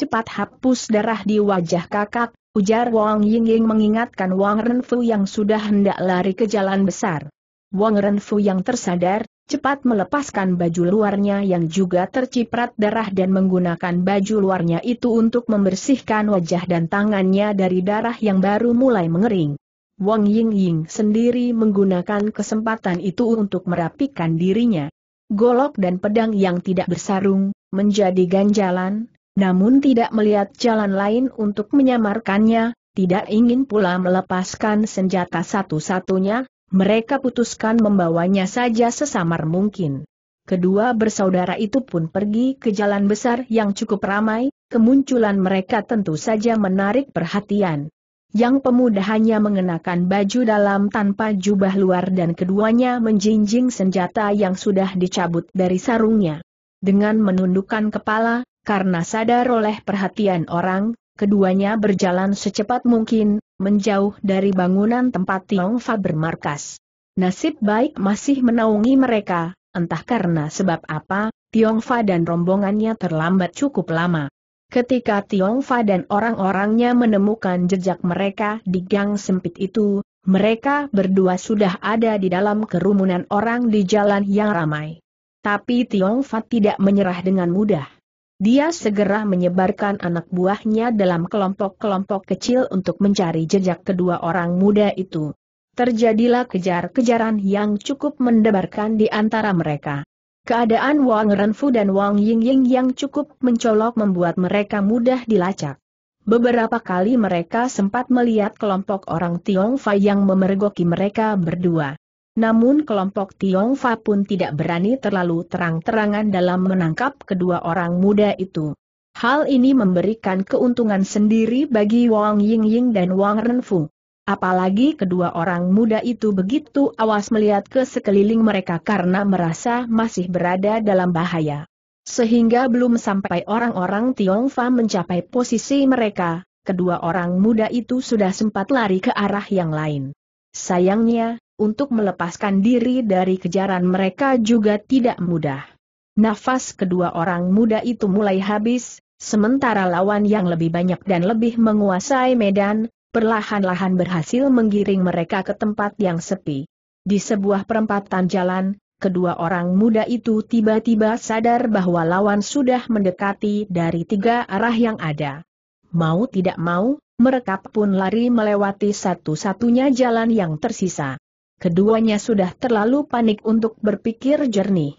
Cepat hapus darah di wajah kakak, ujar Wang Yingying mengingatkan Wang Renfu yang sudah hendak lari ke jalan besar. Wang Renfu yang tersadar, cepat melepaskan baju luarnya yang juga terciprat darah dan menggunakan baju luarnya itu untuk membersihkan wajah dan tangannya dari darah yang baru mulai mengering. Wang Ying sendiri menggunakan kesempatan itu untuk merapikan dirinya. Golok dan pedang yang tidak bersarung, menjadi ganjalan, namun tidak melihat jalan lain untuk menyamarkannya, tidak ingin pula melepaskan senjata satu-satunya, mereka putuskan membawanya saja sesamar mungkin. Kedua bersaudara itu pun pergi ke jalan besar yang cukup ramai, kemunculan mereka tentu saja menarik perhatian yang pemuda hanya mengenakan baju dalam tanpa jubah luar dan keduanya menjinjing senjata yang sudah dicabut dari sarungnya. Dengan menundukkan kepala, karena sadar oleh perhatian orang, keduanya berjalan secepat mungkin, menjauh dari bangunan tempat Tiongfa bermarkas. Nasib baik masih menaungi mereka, entah karena sebab apa, Tiongfa dan rombongannya terlambat cukup lama. Ketika Tiong Fa dan orang-orangnya menemukan jejak mereka di gang sempit itu, mereka berdua sudah ada di dalam kerumunan orang di jalan yang ramai. Tapi Tiong Fa tidak menyerah dengan mudah. Dia segera menyebarkan anak buahnya dalam kelompok-kelompok kecil untuk mencari jejak kedua orang muda itu. Terjadilah kejar-kejaran yang cukup mendebarkan di antara mereka. Keadaan Wang Renfu dan Wang Yingying yang cukup mencolok membuat mereka mudah dilacak. Beberapa kali mereka sempat melihat kelompok orang Tiongfa yang memergoki mereka berdua. Namun kelompok Tiongfa pun tidak berani terlalu terang-terangan dalam menangkap kedua orang muda itu. Hal ini memberikan keuntungan sendiri bagi Wang Yingying dan Wang Renfu. Apalagi kedua orang muda itu begitu awas melihat ke sekeliling mereka karena merasa masih berada dalam bahaya. Sehingga belum sampai orang-orang Tiongfa mencapai posisi mereka, kedua orang muda itu sudah sempat lari ke arah yang lain. Sayangnya, untuk melepaskan diri dari kejaran mereka juga tidak mudah. Nafas kedua orang muda itu mulai habis, sementara lawan yang lebih banyak dan lebih menguasai medan, perlahan-lahan berhasil menggiring mereka ke tempat yang sepi. Di sebuah perempatan jalan, kedua orang muda itu tiba-tiba sadar bahwa lawan sudah mendekati dari tiga arah yang ada. Mau tidak mau, mereka pun lari melewati satu-satunya jalan yang tersisa. Keduanya sudah terlalu panik untuk berpikir jernih.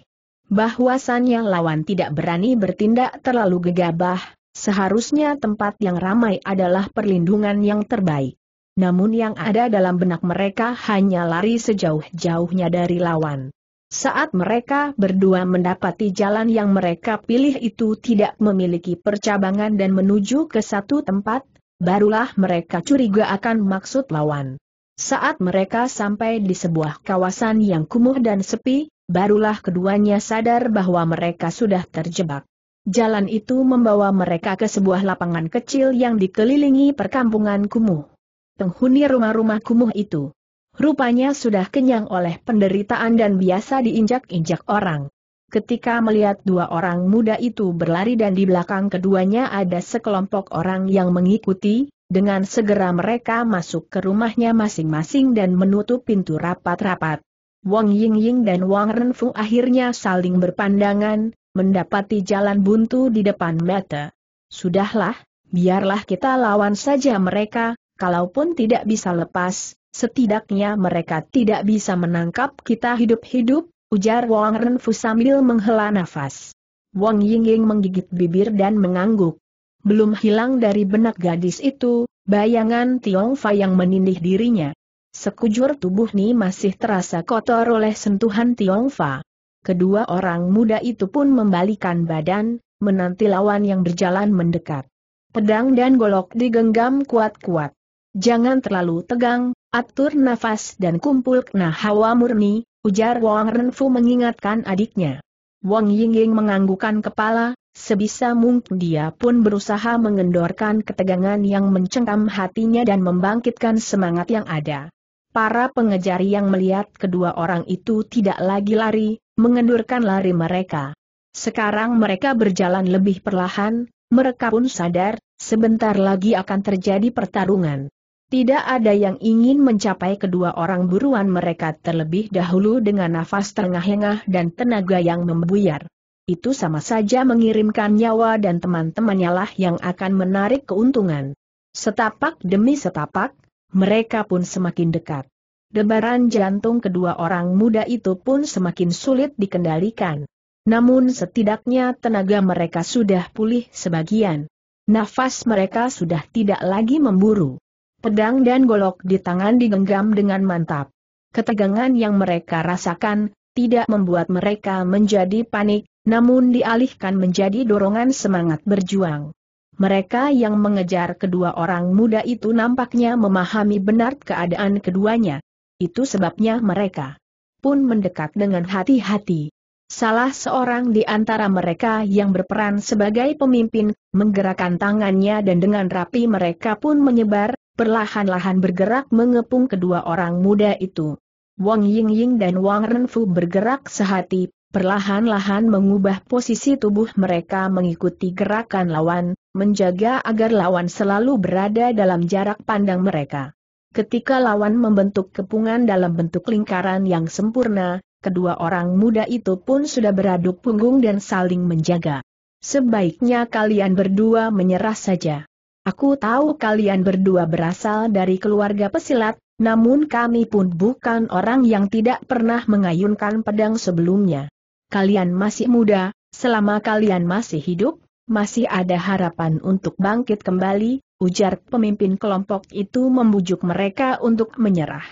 Bahwasannya lawan tidak berani bertindak terlalu gegabah, Seharusnya tempat yang ramai adalah perlindungan yang terbaik. Namun yang ada dalam benak mereka hanya lari sejauh-jauhnya dari lawan. Saat mereka berdua mendapati jalan yang mereka pilih itu tidak memiliki percabangan dan menuju ke satu tempat, barulah mereka curiga akan maksud lawan. Saat mereka sampai di sebuah kawasan yang kumuh dan sepi, barulah keduanya sadar bahwa mereka sudah terjebak. Jalan itu membawa mereka ke sebuah lapangan kecil yang dikelilingi perkampungan kumuh. Penghuni rumah-rumah kumuh itu rupanya sudah kenyang oleh penderitaan dan biasa diinjak-injak orang. Ketika melihat dua orang muda itu berlari dan di belakang keduanya ada sekelompok orang yang mengikuti, dengan segera mereka masuk ke rumahnya masing-masing dan menutup pintu rapat-rapat. Wang Yingying dan Wang Renfu akhirnya saling berpandangan, mendapati jalan buntu di depan mata. Sudahlah, biarlah kita lawan saja mereka, kalaupun tidak bisa lepas, setidaknya mereka tidak bisa menangkap kita hidup-hidup, ujar Wang Renfu sambil menghela nafas. Wang Yingying menggigit bibir dan mengangguk. Belum hilang dari benak gadis itu, bayangan Tiong Fa yang menindih dirinya. Sekujur tubuh Ni masih terasa kotor oleh sentuhan Tiong Fa. Kedua orang muda itu pun membalikan badan, menanti lawan yang berjalan mendekat. Pedang dan golok digenggam kuat-kuat. Jangan terlalu tegang, atur nafas dan kumpul kena hawa murni, ujar Wang Renfu mengingatkan adiknya. Wang Yingying menganggukan kepala, sebisa mungkin dia pun berusaha mengendorkan ketegangan yang mencengkam hatinya dan membangkitkan semangat yang ada. Para pengejar yang melihat kedua orang itu tidak lagi lari, mengendurkan lari mereka. Sekarang mereka berjalan lebih perlahan, mereka pun sadar, sebentar lagi akan terjadi pertarungan. Tidak ada yang ingin mencapai kedua orang buruan mereka terlebih dahulu dengan nafas terengah-engah dan tenaga yang membuyar. Itu sama saja mengirimkan nyawa dan teman-temannya lah yang akan menarik keuntungan. Setapak demi setapak, mereka pun semakin dekat. Debaran jantung kedua orang muda itu pun semakin sulit dikendalikan. Namun setidaknya tenaga mereka sudah pulih sebagian. Nafas mereka sudah tidak lagi memburu. Pedang dan golok di tangan digenggam dengan mantap. Ketegangan yang mereka rasakan, tidak membuat mereka menjadi panik, namun dialihkan menjadi dorongan semangat berjuang. Mereka yang mengejar kedua orang muda itu nampaknya memahami benar keadaan keduanya. Itu sebabnya mereka pun mendekat dengan hati-hati. Salah seorang di antara mereka yang berperan sebagai pemimpin, menggerakkan tangannya dan dengan rapi mereka pun menyebar, perlahan-lahan bergerak mengepung kedua orang muda itu. Wang Yingying dan Wang Renfu bergerak sehati, perlahan-lahan mengubah posisi tubuh mereka mengikuti gerakan lawan, menjaga agar lawan selalu berada dalam jarak pandang mereka. Ketika lawan membentuk kepungan dalam bentuk lingkaran yang sempurna, kedua orang muda itu pun sudah beraduk punggung dan saling menjaga. Sebaiknya kalian berdua menyerah saja. Aku tahu kalian berdua berasal dari keluarga pesilat, namun kami pun bukan orang yang tidak pernah mengayunkan pedang sebelumnya. Kalian masih muda, selama kalian masih hidup, masih ada harapan untuk bangkit kembali, ujar pemimpin kelompok itu membujuk mereka untuk menyerah.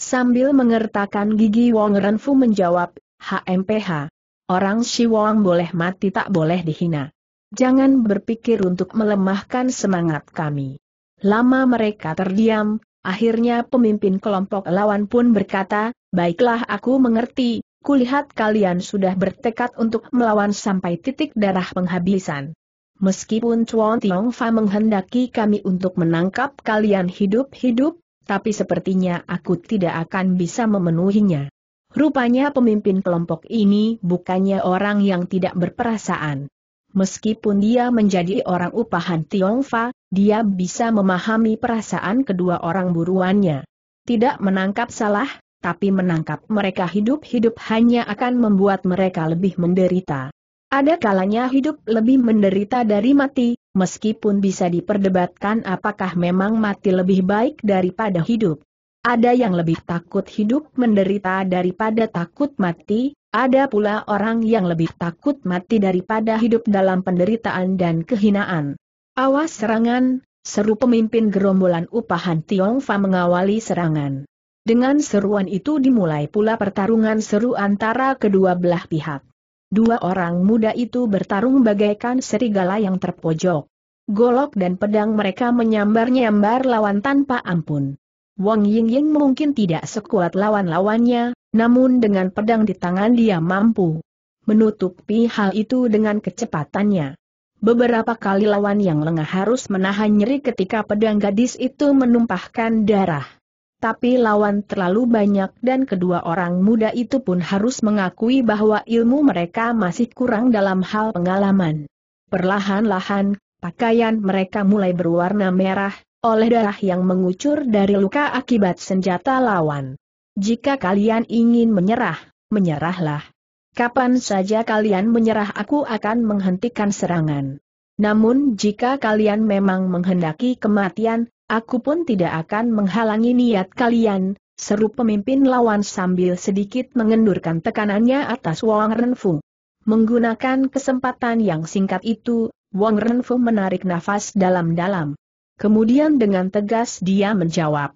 Sambil mengertakkan gigi Wong Renfu menjawab, HMPH, orang Wong boleh mati tak boleh dihina. Jangan berpikir untuk melemahkan semangat kami. Lama mereka terdiam, akhirnya pemimpin kelompok lawan pun berkata, baiklah aku mengerti, Kulihat kalian sudah bertekad untuk melawan sampai titik darah penghabisan. Meskipun Chuan Tiong Fa menghendaki kami untuk menangkap kalian hidup-hidup, tapi sepertinya aku tidak akan bisa memenuhinya. Rupanya pemimpin kelompok ini bukannya orang yang tidak berperasaan. Meskipun dia menjadi orang upahan Tiongfa, dia bisa memahami perasaan kedua orang buruannya. Tidak menangkap salah, tapi menangkap mereka hidup-hidup hanya akan membuat mereka lebih menderita. Ada kalanya hidup lebih menderita dari mati, meskipun bisa diperdebatkan apakah memang mati lebih baik daripada hidup. Ada yang lebih takut hidup menderita daripada takut mati, ada pula orang yang lebih takut mati daripada hidup dalam penderitaan dan kehinaan. Awas serangan, seru pemimpin gerombolan upahan Tiongfa mengawali serangan. Dengan seruan itu dimulai pula pertarungan seru antara kedua belah pihak. Dua orang muda itu bertarung bagaikan serigala yang terpojok. Golok dan pedang mereka menyambar-nyambar lawan tanpa ampun. Wang Yingying mungkin tidak sekuat lawan-lawannya, namun dengan pedang di tangan dia mampu menutupi hal itu dengan kecepatannya. Beberapa kali lawan yang lengah harus menahan nyeri ketika pedang gadis itu menumpahkan darah tapi lawan terlalu banyak dan kedua orang muda itu pun harus mengakui bahwa ilmu mereka masih kurang dalam hal pengalaman. Perlahan-lahan, pakaian mereka mulai berwarna merah, oleh darah yang mengucur dari luka akibat senjata lawan. Jika kalian ingin menyerah, menyerahlah. Kapan saja kalian menyerah aku akan menghentikan serangan. Namun jika kalian memang menghendaki kematian, Aku pun tidak akan menghalangi niat kalian, seru pemimpin lawan sambil sedikit mengendurkan tekanannya atas Wang Renfu. Menggunakan kesempatan yang singkat itu, Wang Renfu menarik nafas dalam-dalam. Kemudian dengan tegas dia menjawab.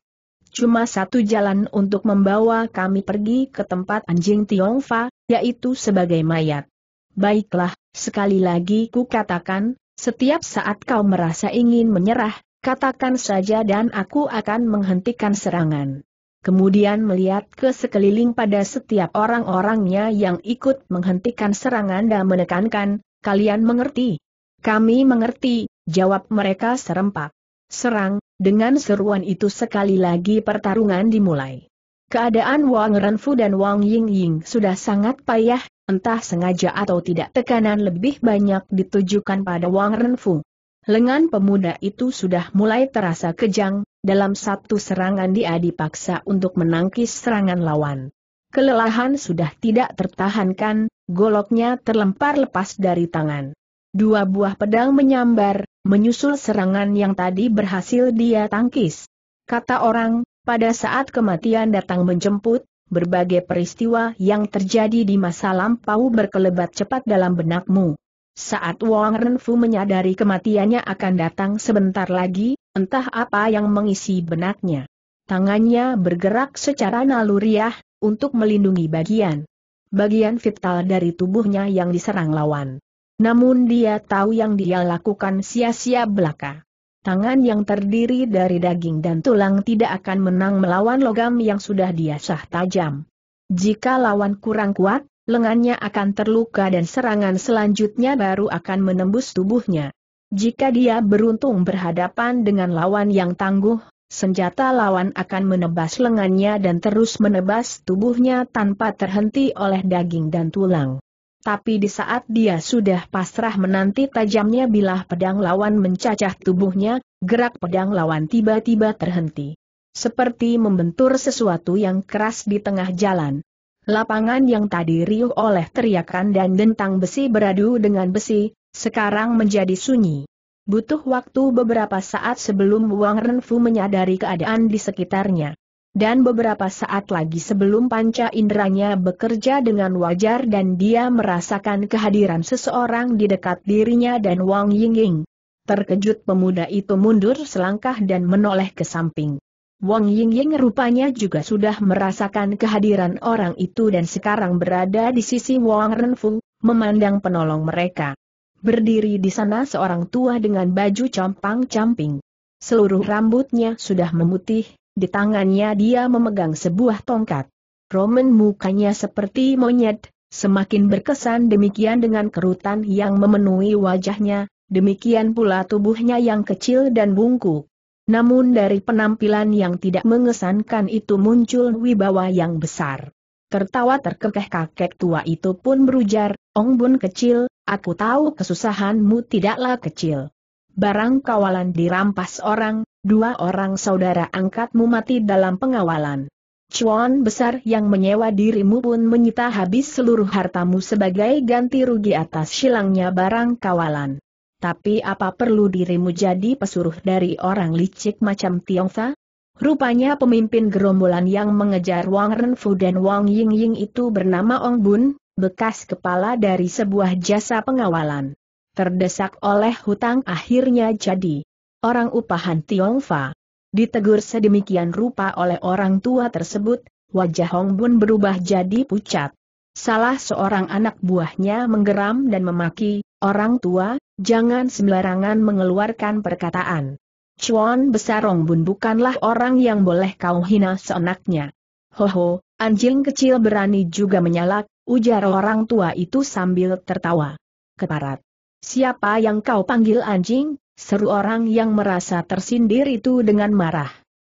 Cuma satu jalan untuk membawa kami pergi ke tempat anjing Tiongfa, yaitu sebagai mayat. Baiklah, sekali lagi ku katakan, setiap saat kau merasa ingin menyerah, Katakan saja dan aku akan menghentikan serangan. Kemudian melihat ke sekeliling pada setiap orang-orangnya yang ikut menghentikan serangan dan menekankan, kalian mengerti? Kami mengerti, jawab mereka serempak. Serang, dengan seruan itu sekali lagi pertarungan dimulai. Keadaan Wang Renfu dan Wang Yingying sudah sangat payah, entah sengaja atau tidak tekanan lebih banyak ditujukan pada Wang Renfu lengan pemuda itu sudah mulai terasa kejang, dalam satu serangan dia dipaksa untuk menangkis serangan lawan. Kelelahan sudah tidak tertahankan, goloknya terlempar lepas dari tangan. Dua buah pedang menyambar, menyusul serangan yang tadi berhasil dia tangkis. Kata orang, pada saat kematian datang menjemput, berbagai peristiwa yang terjadi di masa lampau berkelebat cepat dalam benakmu. Saat Wang Renfu menyadari kematiannya akan datang sebentar lagi, entah apa yang mengisi benaknya. Tangannya bergerak secara naluriah, untuk melindungi bagian. Bagian vital dari tubuhnya yang diserang lawan. Namun dia tahu yang dia lakukan sia-sia belaka. Tangan yang terdiri dari daging dan tulang tidak akan menang melawan logam yang sudah diasah tajam. Jika lawan kurang kuat, lengannya akan terluka dan serangan selanjutnya baru akan menembus tubuhnya. Jika dia beruntung berhadapan dengan lawan yang tangguh, senjata lawan akan menebas lengannya dan terus menebas tubuhnya tanpa terhenti oleh daging dan tulang. Tapi di saat dia sudah pasrah menanti tajamnya bilah pedang lawan mencacah tubuhnya, gerak pedang lawan tiba-tiba terhenti. Seperti membentur sesuatu yang keras di tengah jalan. Lapangan yang tadi riuh oleh teriakan dan dentang besi beradu dengan besi, sekarang menjadi sunyi. Butuh waktu beberapa saat sebelum Wang Renfu menyadari keadaan di sekitarnya. Dan beberapa saat lagi sebelum panca inderanya bekerja dengan wajar dan dia merasakan kehadiran seseorang di dekat dirinya dan Wang Yingying. Terkejut pemuda itu mundur selangkah dan menoleh ke samping. Wang Yingying rupanya juga sudah merasakan kehadiran orang itu dan sekarang berada di sisi Wang Renfu, memandang penolong mereka. Berdiri di sana seorang tua dengan baju compang-camping. Seluruh rambutnya sudah memutih, di tangannya dia memegang sebuah tongkat. Roman mukanya seperti monyet, semakin berkesan demikian dengan kerutan yang memenuhi wajahnya, demikian pula tubuhnya yang kecil dan bungkuk. Namun dari penampilan yang tidak mengesankan itu muncul wibawa yang besar. Tertawa terkekeh kakek tua itu pun berujar, Ong Bun kecil, aku tahu kesusahanmu tidaklah kecil. Barang kawalan dirampas orang, dua orang saudara angkatmu mati dalam pengawalan. Chuan besar yang menyewa dirimu pun menyita habis seluruh hartamu sebagai ganti rugi atas silangnya barang kawalan. Tapi apa perlu dirimu jadi pesuruh dari orang licik macam Tiongfa? Rupanya pemimpin gerombolan yang mengejar Wang Renfu dan Wang Yingying itu bernama Ong Bun, bekas kepala dari sebuah jasa pengawalan. Terdesak oleh hutang akhirnya jadi orang upahan Tiongfa. Ditegur sedemikian rupa oleh orang tua tersebut, wajah Hong Bun berubah jadi pucat. Salah seorang anak buahnya menggeram dan memaki, Orang tua, jangan sembarangan mengeluarkan perkataan. Chuan Besarong Bun bukanlah orang yang boleh kau hina seenaknya. Hoho, anjing kecil berani juga menyalak, ujar orang tua itu sambil tertawa. Keparat. Siapa yang kau panggil anjing? Seru orang yang merasa tersindir itu dengan marah.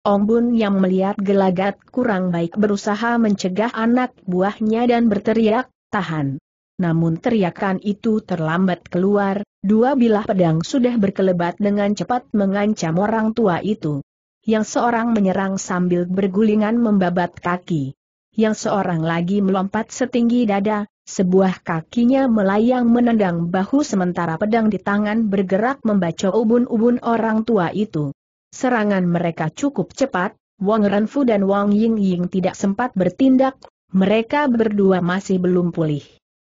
Ong Bun yang melihat gelagat kurang baik berusaha mencegah anak buahnya dan berteriak, tahan namun teriakan itu terlambat keluar, dua bilah pedang sudah berkelebat dengan cepat mengancam orang tua itu. Yang seorang menyerang sambil bergulingan membabat kaki. Yang seorang lagi melompat setinggi dada, sebuah kakinya melayang menendang bahu sementara pedang di tangan bergerak membaca ubun-ubun orang tua itu. Serangan mereka cukup cepat, Wang Renfu dan Wang Ying Ying tidak sempat bertindak, mereka berdua masih belum pulih.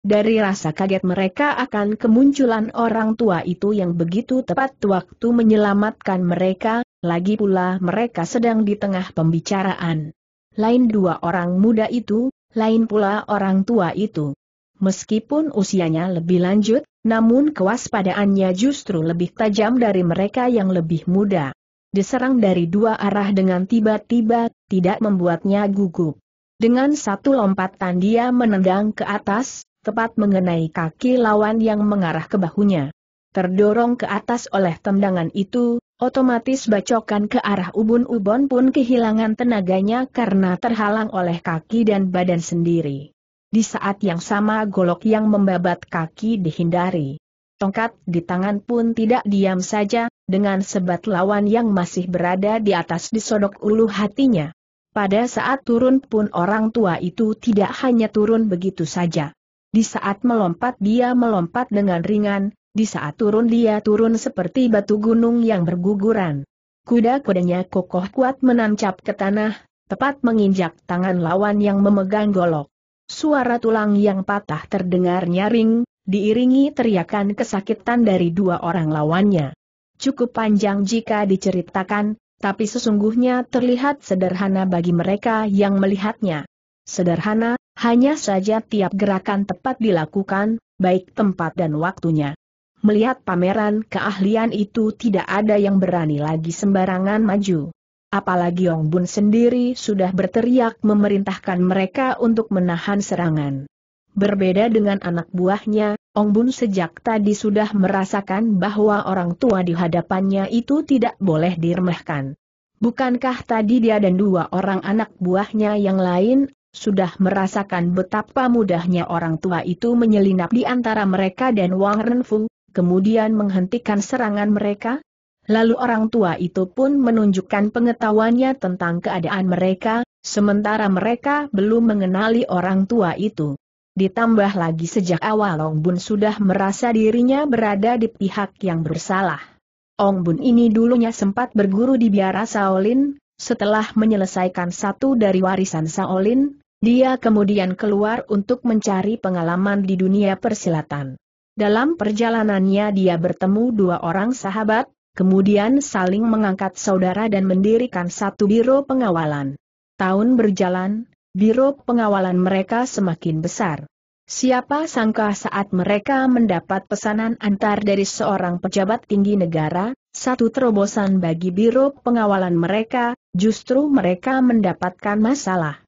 Dari rasa kaget mereka akan kemunculan orang tua itu yang begitu tepat waktu menyelamatkan mereka, lagi pula mereka sedang di tengah pembicaraan. Lain dua orang muda itu, lain pula orang tua itu. Meskipun usianya lebih lanjut, namun kewaspadaannya justru lebih tajam dari mereka yang lebih muda. Diserang dari dua arah dengan tiba-tiba, tidak membuatnya gugup. Dengan satu lompatan dia menendang ke atas, tepat mengenai kaki lawan yang mengarah ke bahunya. Terdorong ke atas oleh tendangan itu, otomatis bacokan ke arah ubun ubun pun kehilangan tenaganya karena terhalang oleh kaki dan badan sendiri. Di saat yang sama golok yang membabat kaki dihindari. Tongkat di tangan pun tidak diam saja, dengan sebat lawan yang masih berada di atas disodok ulu hatinya. Pada saat turun pun orang tua itu tidak hanya turun begitu saja. Di saat melompat dia melompat dengan ringan, di saat turun dia turun seperti batu gunung yang berguguran. Kuda-kudanya kokoh kuat menancap ke tanah, tepat menginjak tangan lawan yang memegang golok. Suara tulang yang patah terdengar nyaring, diiringi teriakan kesakitan dari dua orang lawannya. Cukup panjang jika diceritakan, tapi sesungguhnya terlihat sederhana bagi mereka yang melihatnya. Sederhana, hanya saja tiap gerakan tepat dilakukan, baik tempat dan waktunya. Melihat pameran keahlian itu tidak ada yang berani lagi sembarangan maju. Apalagi Yong Bun sendiri sudah berteriak memerintahkan mereka untuk menahan serangan. Berbeda dengan anak buahnya, Ong Bun sejak tadi sudah merasakan bahwa orang tua di hadapannya itu tidak boleh diremehkan. Bukankah tadi dia dan dua orang anak buahnya yang lain sudah merasakan betapa mudahnya orang tua itu menyelinap di antara mereka dan Wang Renfu, kemudian menghentikan serangan mereka? Lalu orang tua itu pun menunjukkan pengetahuannya tentang keadaan mereka, sementara mereka belum mengenali orang tua itu. Ditambah lagi sejak awal Ong Bun sudah merasa dirinya berada di pihak yang bersalah. Ong Bun ini dulunya sempat berguru di biara Shaolin, setelah menyelesaikan satu dari warisan Shaolin, dia kemudian keluar untuk mencari pengalaman di dunia persilatan. Dalam perjalanannya dia bertemu dua orang sahabat, kemudian saling mengangkat saudara dan mendirikan satu biro pengawalan. Tahun berjalan, biro pengawalan mereka semakin besar. Siapa sangka saat mereka mendapat pesanan antar dari seorang pejabat tinggi negara, satu terobosan bagi biro pengawalan mereka, justru mereka mendapatkan masalah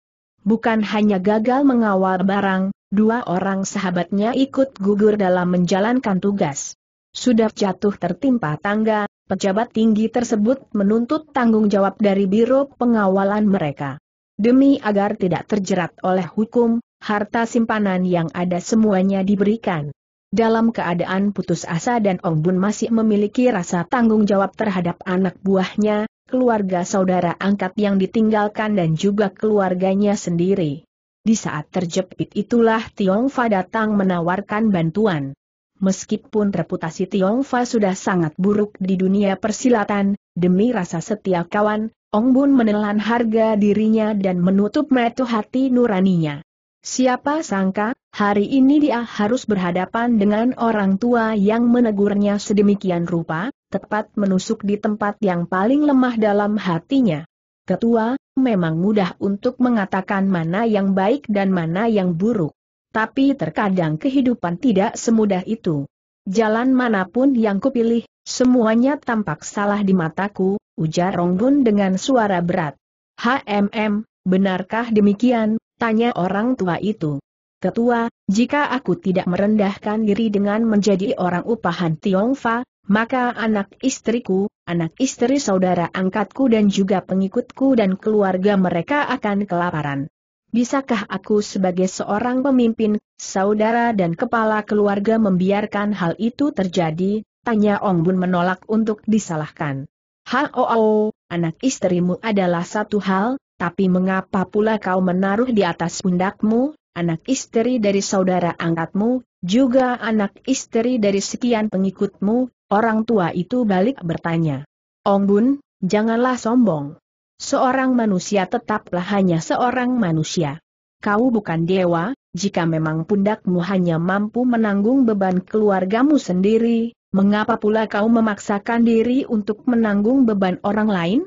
bukan hanya gagal mengawal barang, dua orang sahabatnya ikut gugur dalam menjalankan tugas. Sudah jatuh tertimpa tangga, pejabat tinggi tersebut menuntut tanggung jawab dari Biro Pengawalan mereka. Demi agar tidak terjerat oleh hukum, harta simpanan yang ada semuanya diberikan. Dalam keadaan putus asa dan Ong Bun masih memiliki rasa tanggung jawab terhadap anak buahnya, keluarga saudara angkat yang ditinggalkan dan juga keluarganya sendiri. Di saat terjepit itulah Tiongfa datang menawarkan bantuan. Meskipun reputasi Tiongfa sudah sangat buruk di dunia persilatan, demi rasa setia kawan, Ong Bun menelan harga dirinya dan menutup metu hati nuraninya. Siapa sangka, hari ini dia harus berhadapan dengan orang tua yang menegurnya sedemikian rupa, tepat menusuk di tempat yang paling lemah dalam hatinya. Ketua, memang mudah untuk mengatakan mana yang baik dan mana yang buruk. Tapi terkadang kehidupan tidak semudah itu. Jalan manapun yang kupilih, semuanya tampak salah di mataku, ujar Ronggun dengan suara berat. HMM, benarkah demikian, Tanya orang tua itu. Ketua, jika aku tidak merendahkan diri dengan menjadi orang upahan Tiongfa, maka anak istriku, anak istri saudara angkatku dan juga pengikutku dan keluarga mereka akan kelaparan. Bisakah aku sebagai seorang pemimpin, saudara dan kepala keluarga membiarkan hal itu terjadi? Tanya Ong Bun menolak untuk disalahkan. Hao, oh, oh, anak istrimu adalah satu hal, tapi mengapa pula kau menaruh di atas pundakmu, anak istri dari saudara angkatmu, juga anak istri dari sekian pengikutmu, orang tua itu balik bertanya. Ong Bun, janganlah sombong. Seorang manusia tetaplah hanya seorang manusia. Kau bukan dewa, jika memang pundakmu hanya mampu menanggung beban keluargamu sendiri, mengapa pula kau memaksakan diri untuk menanggung beban orang lain?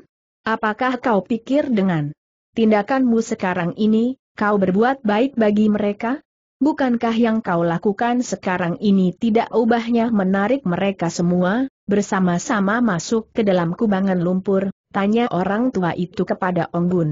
Apakah kau pikir dengan tindakanmu sekarang ini, kau berbuat baik bagi mereka? Bukankah yang kau lakukan sekarang ini tidak ubahnya menarik mereka semua, bersama-sama masuk ke dalam kubangan lumpur, tanya orang tua itu kepada Ong Bun.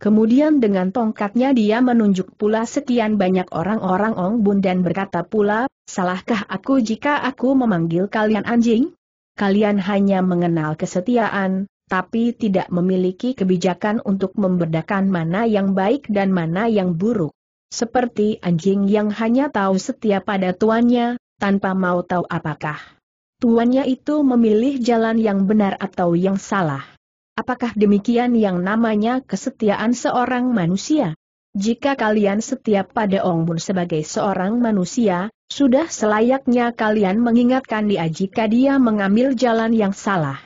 Kemudian dengan tongkatnya dia menunjuk pula sekian banyak orang-orang Ong Bun dan berkata pula, salahkah aku jika aku memanggil kalian anjing? Kalian hanya mengenal kesetiaan, tapi tidak memiliki kebijakan untuk membedakan mana yang baik dan mana yang buruk. Seperti anjing yang hanya tahu setia pada tuannya, tanpa mau tahu apakah tuannya itu memilih jalan yang benar atau yang salah. Apakah demikian yang namanya kesetiaan seorang manusia? Jika kalian setia pada Ong Bun sebagai seorang manusia, sudah selayaknya kalian mengingatkan dia jika dia mengambil jalan yang salah.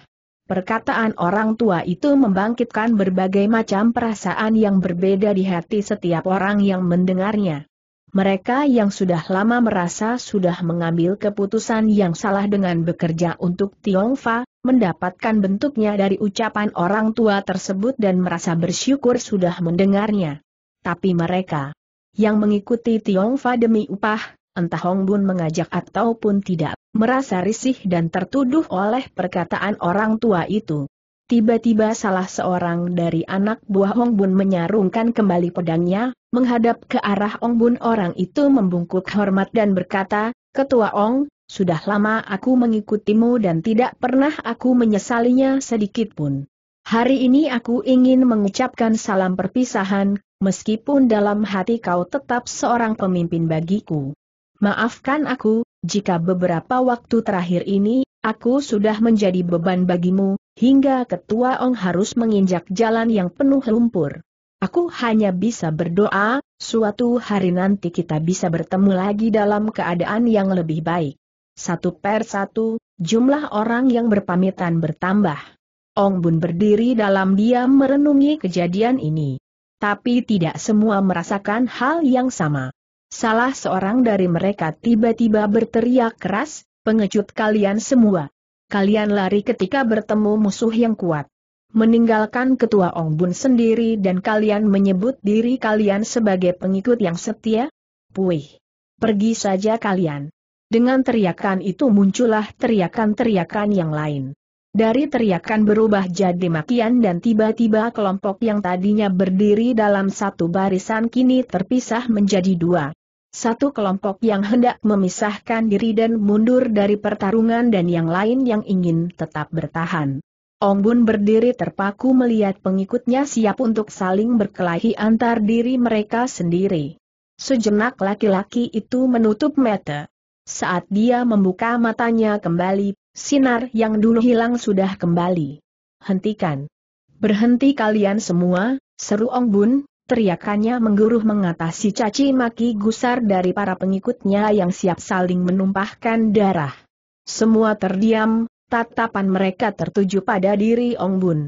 Perkataan orang tua itu membangkitkan berbagai macam perasaan yang berbeda di hati setiap orang yang mendengarnya. Mereka yang sudah lama merasa sudah mengambil keputusan yang salah dengan bekerja untuk Tiongfa, mendapatkan bentuknya dari ucapan orang tua tersebut dan merasa bersyukur sudah mendengarnya. Tapi mereka yang mengikuti Tiongfa demi upah, entah Hong Bun mengajak ataupun tidak, merasa risih dan tertuduh oleh perkataan orang tua itu. Tiba-tiba salah seorang dari anak buah Hong Bun menyarungkan kembali pedangnya, menghadap ke arah Hong Bun orang itu membungkuk hormat dan berkata, Ketua Ong, sudah lama aku mengikutimu dan tidak pernah aku menyesalinya sedikitpun. Hari ini aku ingin mengucapkan salam perpisahan, meskipun dalam hati kau tetap seorang pemimpin bagiku. Maafkan aku, jika beberapa waktu terakhir ini, aku sudah menjadi beban bagimu, hingga ketua Ong harus menginjak jalan yang penuh lumpur. Aku hanya bisa berdoa, suatu hari nanti kita bisa bertemu lagi dalam keadaan yang lebih baik. Satu per satu, jumlah orang yang berpamitan bertambah. Ong Bun berdiri dalam diam merenungi kejadian ini. Tapi tidak semua merasakan hal yang sama. Salah seorang dari mereka tiba-tiba berteriak keras, pengecut kalian semua. Kalian lari ketika bertemu musuh yang kuat. Meninggalkan ketua Ong Bun sendiri dan kalian menyebut diri kalian sebagai pengikut yang setia? Puih. Pergi saja kalian. Dengan teriakan itu muncullah teriakan-teriakan yang lain. Dari teriakan berubah jadi makian dan tiba-tiba kelompok yang tadinya berdiri dalam satu barisan kini terpisah menjadi dua. Satu kelompok yang hendak memisahkan diri dan mundur dari pertarungan dan yang lain yang ingin tetap bertahan. Ong Bun berdiri terpaku melihat pengikutnya siap untuk saling berkelahi antar diri mereka sendiri. Sejenak laki-laki itu menutup mata. Saat dia membuka matanya kembali, sinar yang dulu hilang sudah kembali. Hentikan. Berhenti kalian semua, seru Ong Bun, teriakannya menggeruh mengatasi caci maki gusar dari para pengikutnya yang siap saling menumpahkan darah. Semua terdiam, tatapan mereka tertuju pada diri Ong Bun.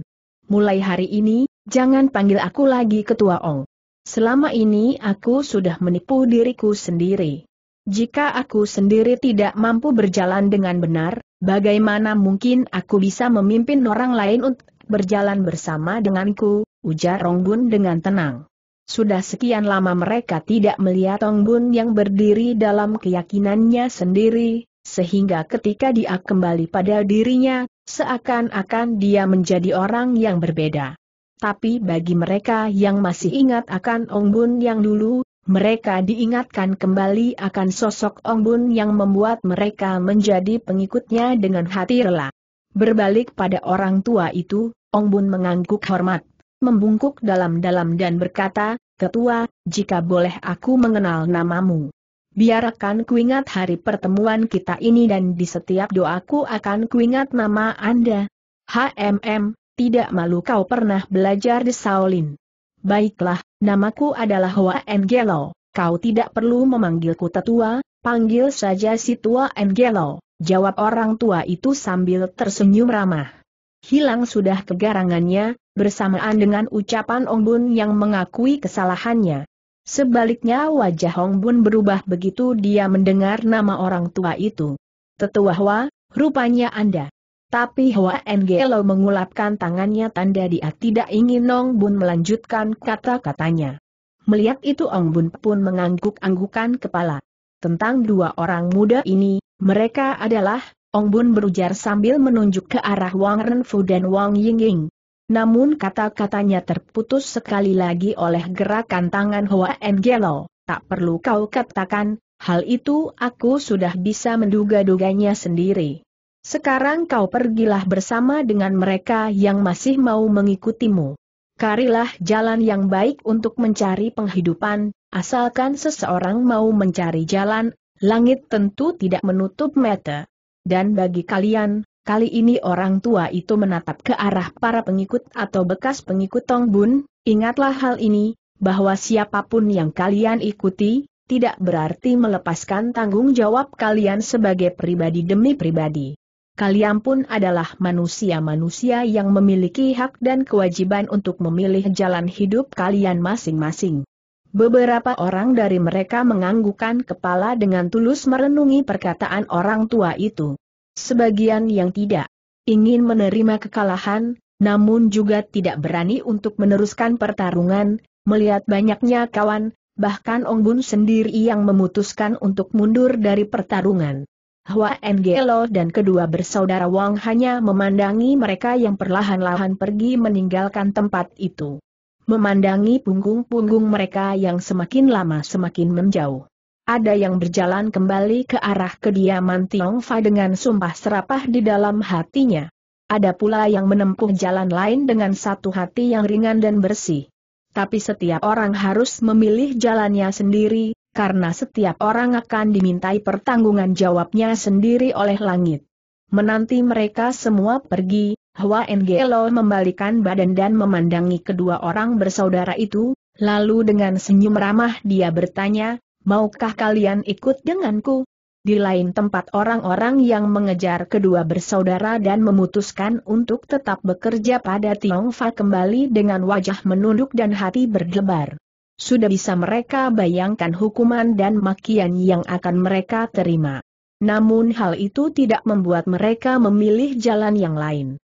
Mulai hari ini, jangan panggil aku lagi Ketua Ong. Selama ini aku sudah menipu diriku sendiri. Jika aku sendiri tidak mampu berjalan dengan benar, bagaimana mungkin aku bisa memimpin orang lain untuk berjalan bersama denganku, ujar Rongbun dengan tenang. Sudah sekian lama mereka tidak melihat Ong Bun yang berdiri dalam keyakinannya sendiri, sehingga ketika dia kembali pada dirinya, seakan-akan dia menjadi orang yang berbeda. Tapi bagi mereka yang masih ingat akan Ong Bun yang dulu, mereka diingatkan kembali akan sosok Ong Bun yang membuat mereka menjadi pengikutnya dengan hati rela. Berbalik pada orang tua itu, Ong Bun mengangguk hormat membungkuk dalam-dalam dan berkata, Ketua, jika boleh aku mengenal namamu. Biarkan kuingat hari pertemuan kita ini dan di setiap doaku akan kuingat nama Anda. HMM, tidak malu kau pernah belajar di Shaolin. Baiklah, namaku adalah Hua Engelo. Kau tidak perlu memanggilku tetua, panggil saja si tua Engelo. Jawab orang tua itu sambil tersenyum ramah hilang sudah kegarangannya, bersamaan dengan ucapan Ong Bun yang mengakui kesalahannya. Sebaliknya wajah Hong Bun berubah begitu dia mendengar nama orang tua itu. Tetua Hwa, rupanya Anda. Tapi Hwa Ngelo mengulapkan tangannya tanda dia tidak ingin Hong Bun melanjutkan kata-katanya. Melihat itu Ong Bun pun mengangguk-anggukan kepala. Tentang dua orang muda ini, mereka adalah Ong Bun berujar sambil menunjuk ke arah Wang Renfu dan Wang Yingying. Namun kata-katanya terputus sekali lagi oleh gerakan tangan Hua Engelo. Tak perlu kau katakan, hal itu aku sudah bisa menduga-duganya sendiri. Sekarang kau pergilah bersama dengan mereka yang masih mau mengikutimu. Karilah jalan yang baik untuk mencari penghidupan, asalkan seseorang mau mencari jalan, langit tentu tidak menutup mata. Dan bagi kalian, kali ini orang tua itu menatap ke arah para pengikut atau bekas pengikut Tong Bun, ingatlah hal ini, bahwa siapapun yang kalian ikuti, tidak berarti melepaskan tanggung jawab kalian sebagai pribadi demi pribadi. Kalian pun adalah manusia-manusia yang memiliki hak dan kewajiban untuk memilih jalan hidup kalian masing-masing. Beberapa orang dari mereka menganggukkan kepala dengan tulus merenungi perkataan orang tua itu. Sebagian yang tidak ingin menerima kekalahan, namun juga tidak berani untuk meneruskan pertarungan, melihat banyaknya kawan, bahkan Ong Bun sendiri yang memutuskan untuk mundur dari pertarungan. Hwa Ngelo dan kedua bersaudara Wang hanya memandangi mereka yang perlahan-lahan pergi meninggalkan tempat itu memandangi punggung-punggung mereka yang semakin lama semakin menjauh. Ada yang berjalan kembali ke arah kediaman Tiong Fa dengan sumpah serapah di dalam hatinya. Ada pula yang menempuh jalan lain dengan satu hati yang ringan dan bersih. Tapi setiap orang harus memilih jalannya sendiri, karena setiap orang akan dimintai pertanggungan jawabnya sendiri oleh langit. Menanti mereka semua pergi, Hua Ngelo membalikan badan dan memandangi kedua orang bersaudara itu, lalu dengan senyum ramah dia bertanya, maukah kalian ikut denganku? Di lain tempat orang-orang yang mengejar kedua bersaudara dan memutuskan untuk tetap bekerja pada Tiongfa kembali dengan wajah menunduk dan hati berdebar. Sudah bisa mereka bayangkan hukuman dan makian yang akan mereka terima. Namun hal itu tidak membuat mereka memilih jalan yang lain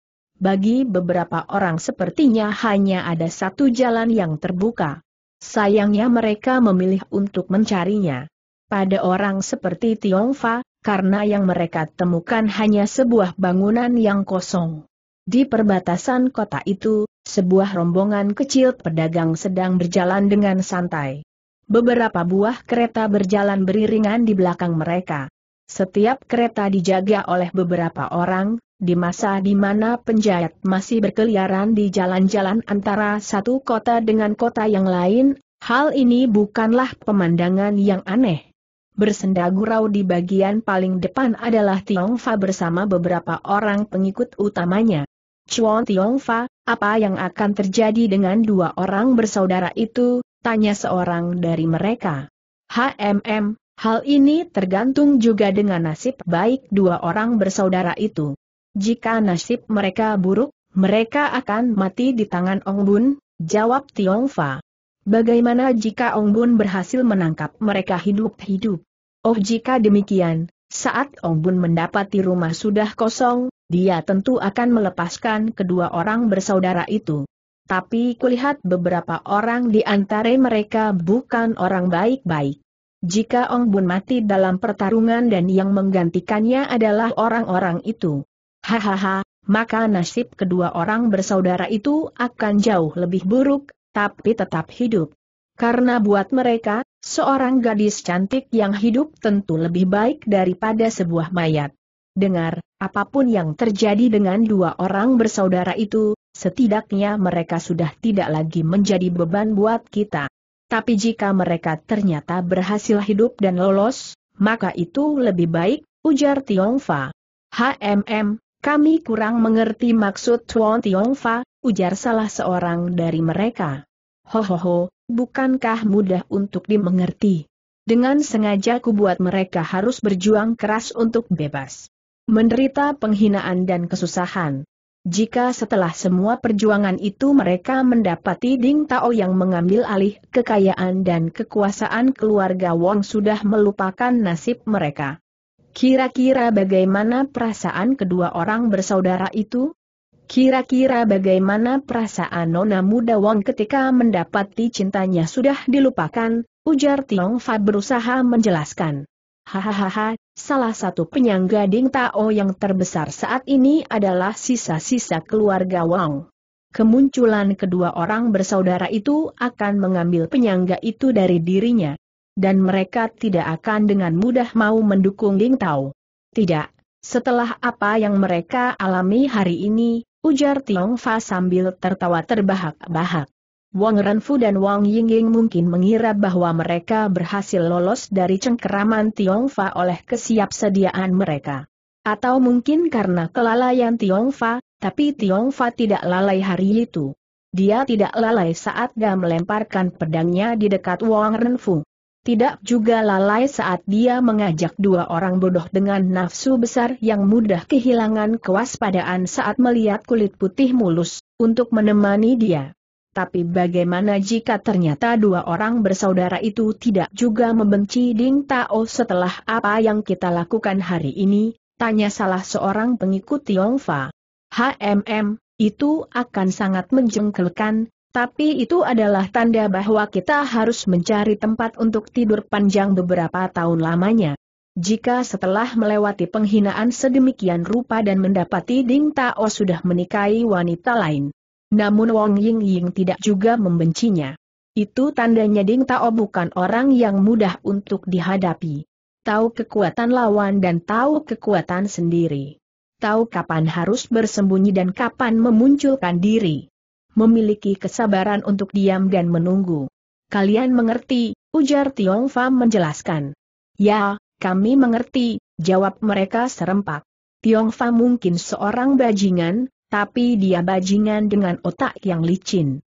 bagi beberapa orang sepertinya hanya ada satu jalan yang terbuka. Sayangnya mereka memilih untuk mencarinya. Pada orang seperti Tiongfa, karena yang mereka temukan hanya sebuah bangunan yang kosong. Di perbatasan kota itu, sebuah rombongan kecil pedagang sedang berjalan dengan santai. Beberapa buah kereta berjalan beriringan di belakang mereka. Setiap kereta dijaga oleh beberapa orang, di masa di mana penjahat masih berkeliaran di jalan-jalan antara satu kota dengan kota yang lain, hal ini bukanlah pemandangan yang aneh. Bersenda gurau di bagian paling depan adalah Tiongfa bersama beberapa orang pengikut utamanya. Chuan Tiongfa, apa yang akan terjadi dengan dua orang bersaudara itu, tanya seorang dari mereka. HMM, hal ini tergantung juga dengan nasib baik dua orang bersaudara itu. Jika nasib mereka buruk, mereka akan mati di tangan Ong Bun, jawab Tiong Fa. Bagaimana jika Ong Bun berhasil menangkap mereka hidup-hidup? Oh jika demikian, saat Ong Bun mendapati rumah sudah kosong, dia tentu akan melepaskan kedua orang bersaudara itu. Tapi kulihat beberapa orang di antara mereka bukan orang baik-baik. Jika Ong Bun mati dalam pertarungan dan yang menggantikannya adalah orang-orang itu, Hahaha, maka nasib kedua orang bersaudara itu akan jauh lebih buruk, tapi tetap hidup. Karena buat mereka, seorang gadis cantik yang hidup tentu lebih baik daripada sebuah mayat. Dengar, apapun yang terjadi dengan dua orang bersaudara itu, setidaknya mereka sudah tidak lagi menjadi beban buat kita. Tapi jika mereka ternyata berhasil hidup dan lolos, maka itu lebih baik, ujar Tiongfa. HMM, kami kurang mengerti maksud Tuan Tiongfa, ujar salah seorang dari mereka. Hohoho, bukankah mudah untuk dimengerti? Dengan sengaja kubuat mereka harus berjuang keras untuk bebas. Menderita penghinaan dan kesusahan. Jika setelah semua perjuangan itu mereka mendapati Ding Tao yang mengambil alih kekayaan dan kekuasaan keluarga Wong sudah melupakan nasib mereka. Kira-kira bagaimana perasaan kedua orang bersaudara itu? Kira-kira bagaimana perasaan Nona Muda Wong ketika mendapati cintanya sudah dilupakan, ujar Tiong Fa berusaha menjelaskan. Hahaha, salah satu penyangga Ding Tao yang terbesar saat ini adalah sisa-sisa keluarga Wong. Kemunculan kedua orang bersaudara itu akan mengambil penyangga itu dari dirinya, dan mereka tidak akan dengan mudah mau mendukung Ding Tao. Tidak, setelah apa yang mereka alami hari ini, ujar Tiong Fa sambil tertawa terbahak-bahak. Wang Renfu dan Wang Yingying mungkin mengira bahwa mereka berhasil lolos dari cengkeraman Tiong Fa oleh kesiapsediaan mereka. Atau mungkin karena kelalaian Tiong Fa, tapi Tiong Fa tidak lalai hari itu. Dia tidak lalai saat dia melemparkan pedangnya di dekat Wang Renfu. Tidak juga lalai saat dia mengajak dua orang bodoh dengan nafsu besar yang mudah kehilangan kewaspadaan saat melihat kulit putih mulus, untuk menemani dia. Tapi bagaimana jika ternyata dua orang bersaudara itu tidak juga membenci Ding Tao setelah apa yang kita lakukan hari ini, tanya salah seorang pengikut Fa. HMM, itu akan sangat menjengkelkan, tapi itu adalah tanda bahwa kita harus mencari tempat untuk tidur panjang beberapa tahun lamanya. Jika setelah melewati penghinaan sedemikian rupa dan mendapati Ding Tao sudah menikahi wanita lain. Namun Wong Ying Ying tidak juga membencinya. Itu tandanya Ding Tao bukan orang yang mudah untuk dihadapi. Tahu kekuatan lawan dan tahu kekuatan sendiri. Tahu kapan harus bersembunyi dan kapan memunculkan diri memiliki kesabaran untuk diam dan menunggu. Kalian mengerti, ujar Tiong menjelaskan. Ya, kami mengerti, jawab mereka serempak. Tiong mungkin seorang bajingan, tapi dia bajingan dengan otak yang licin.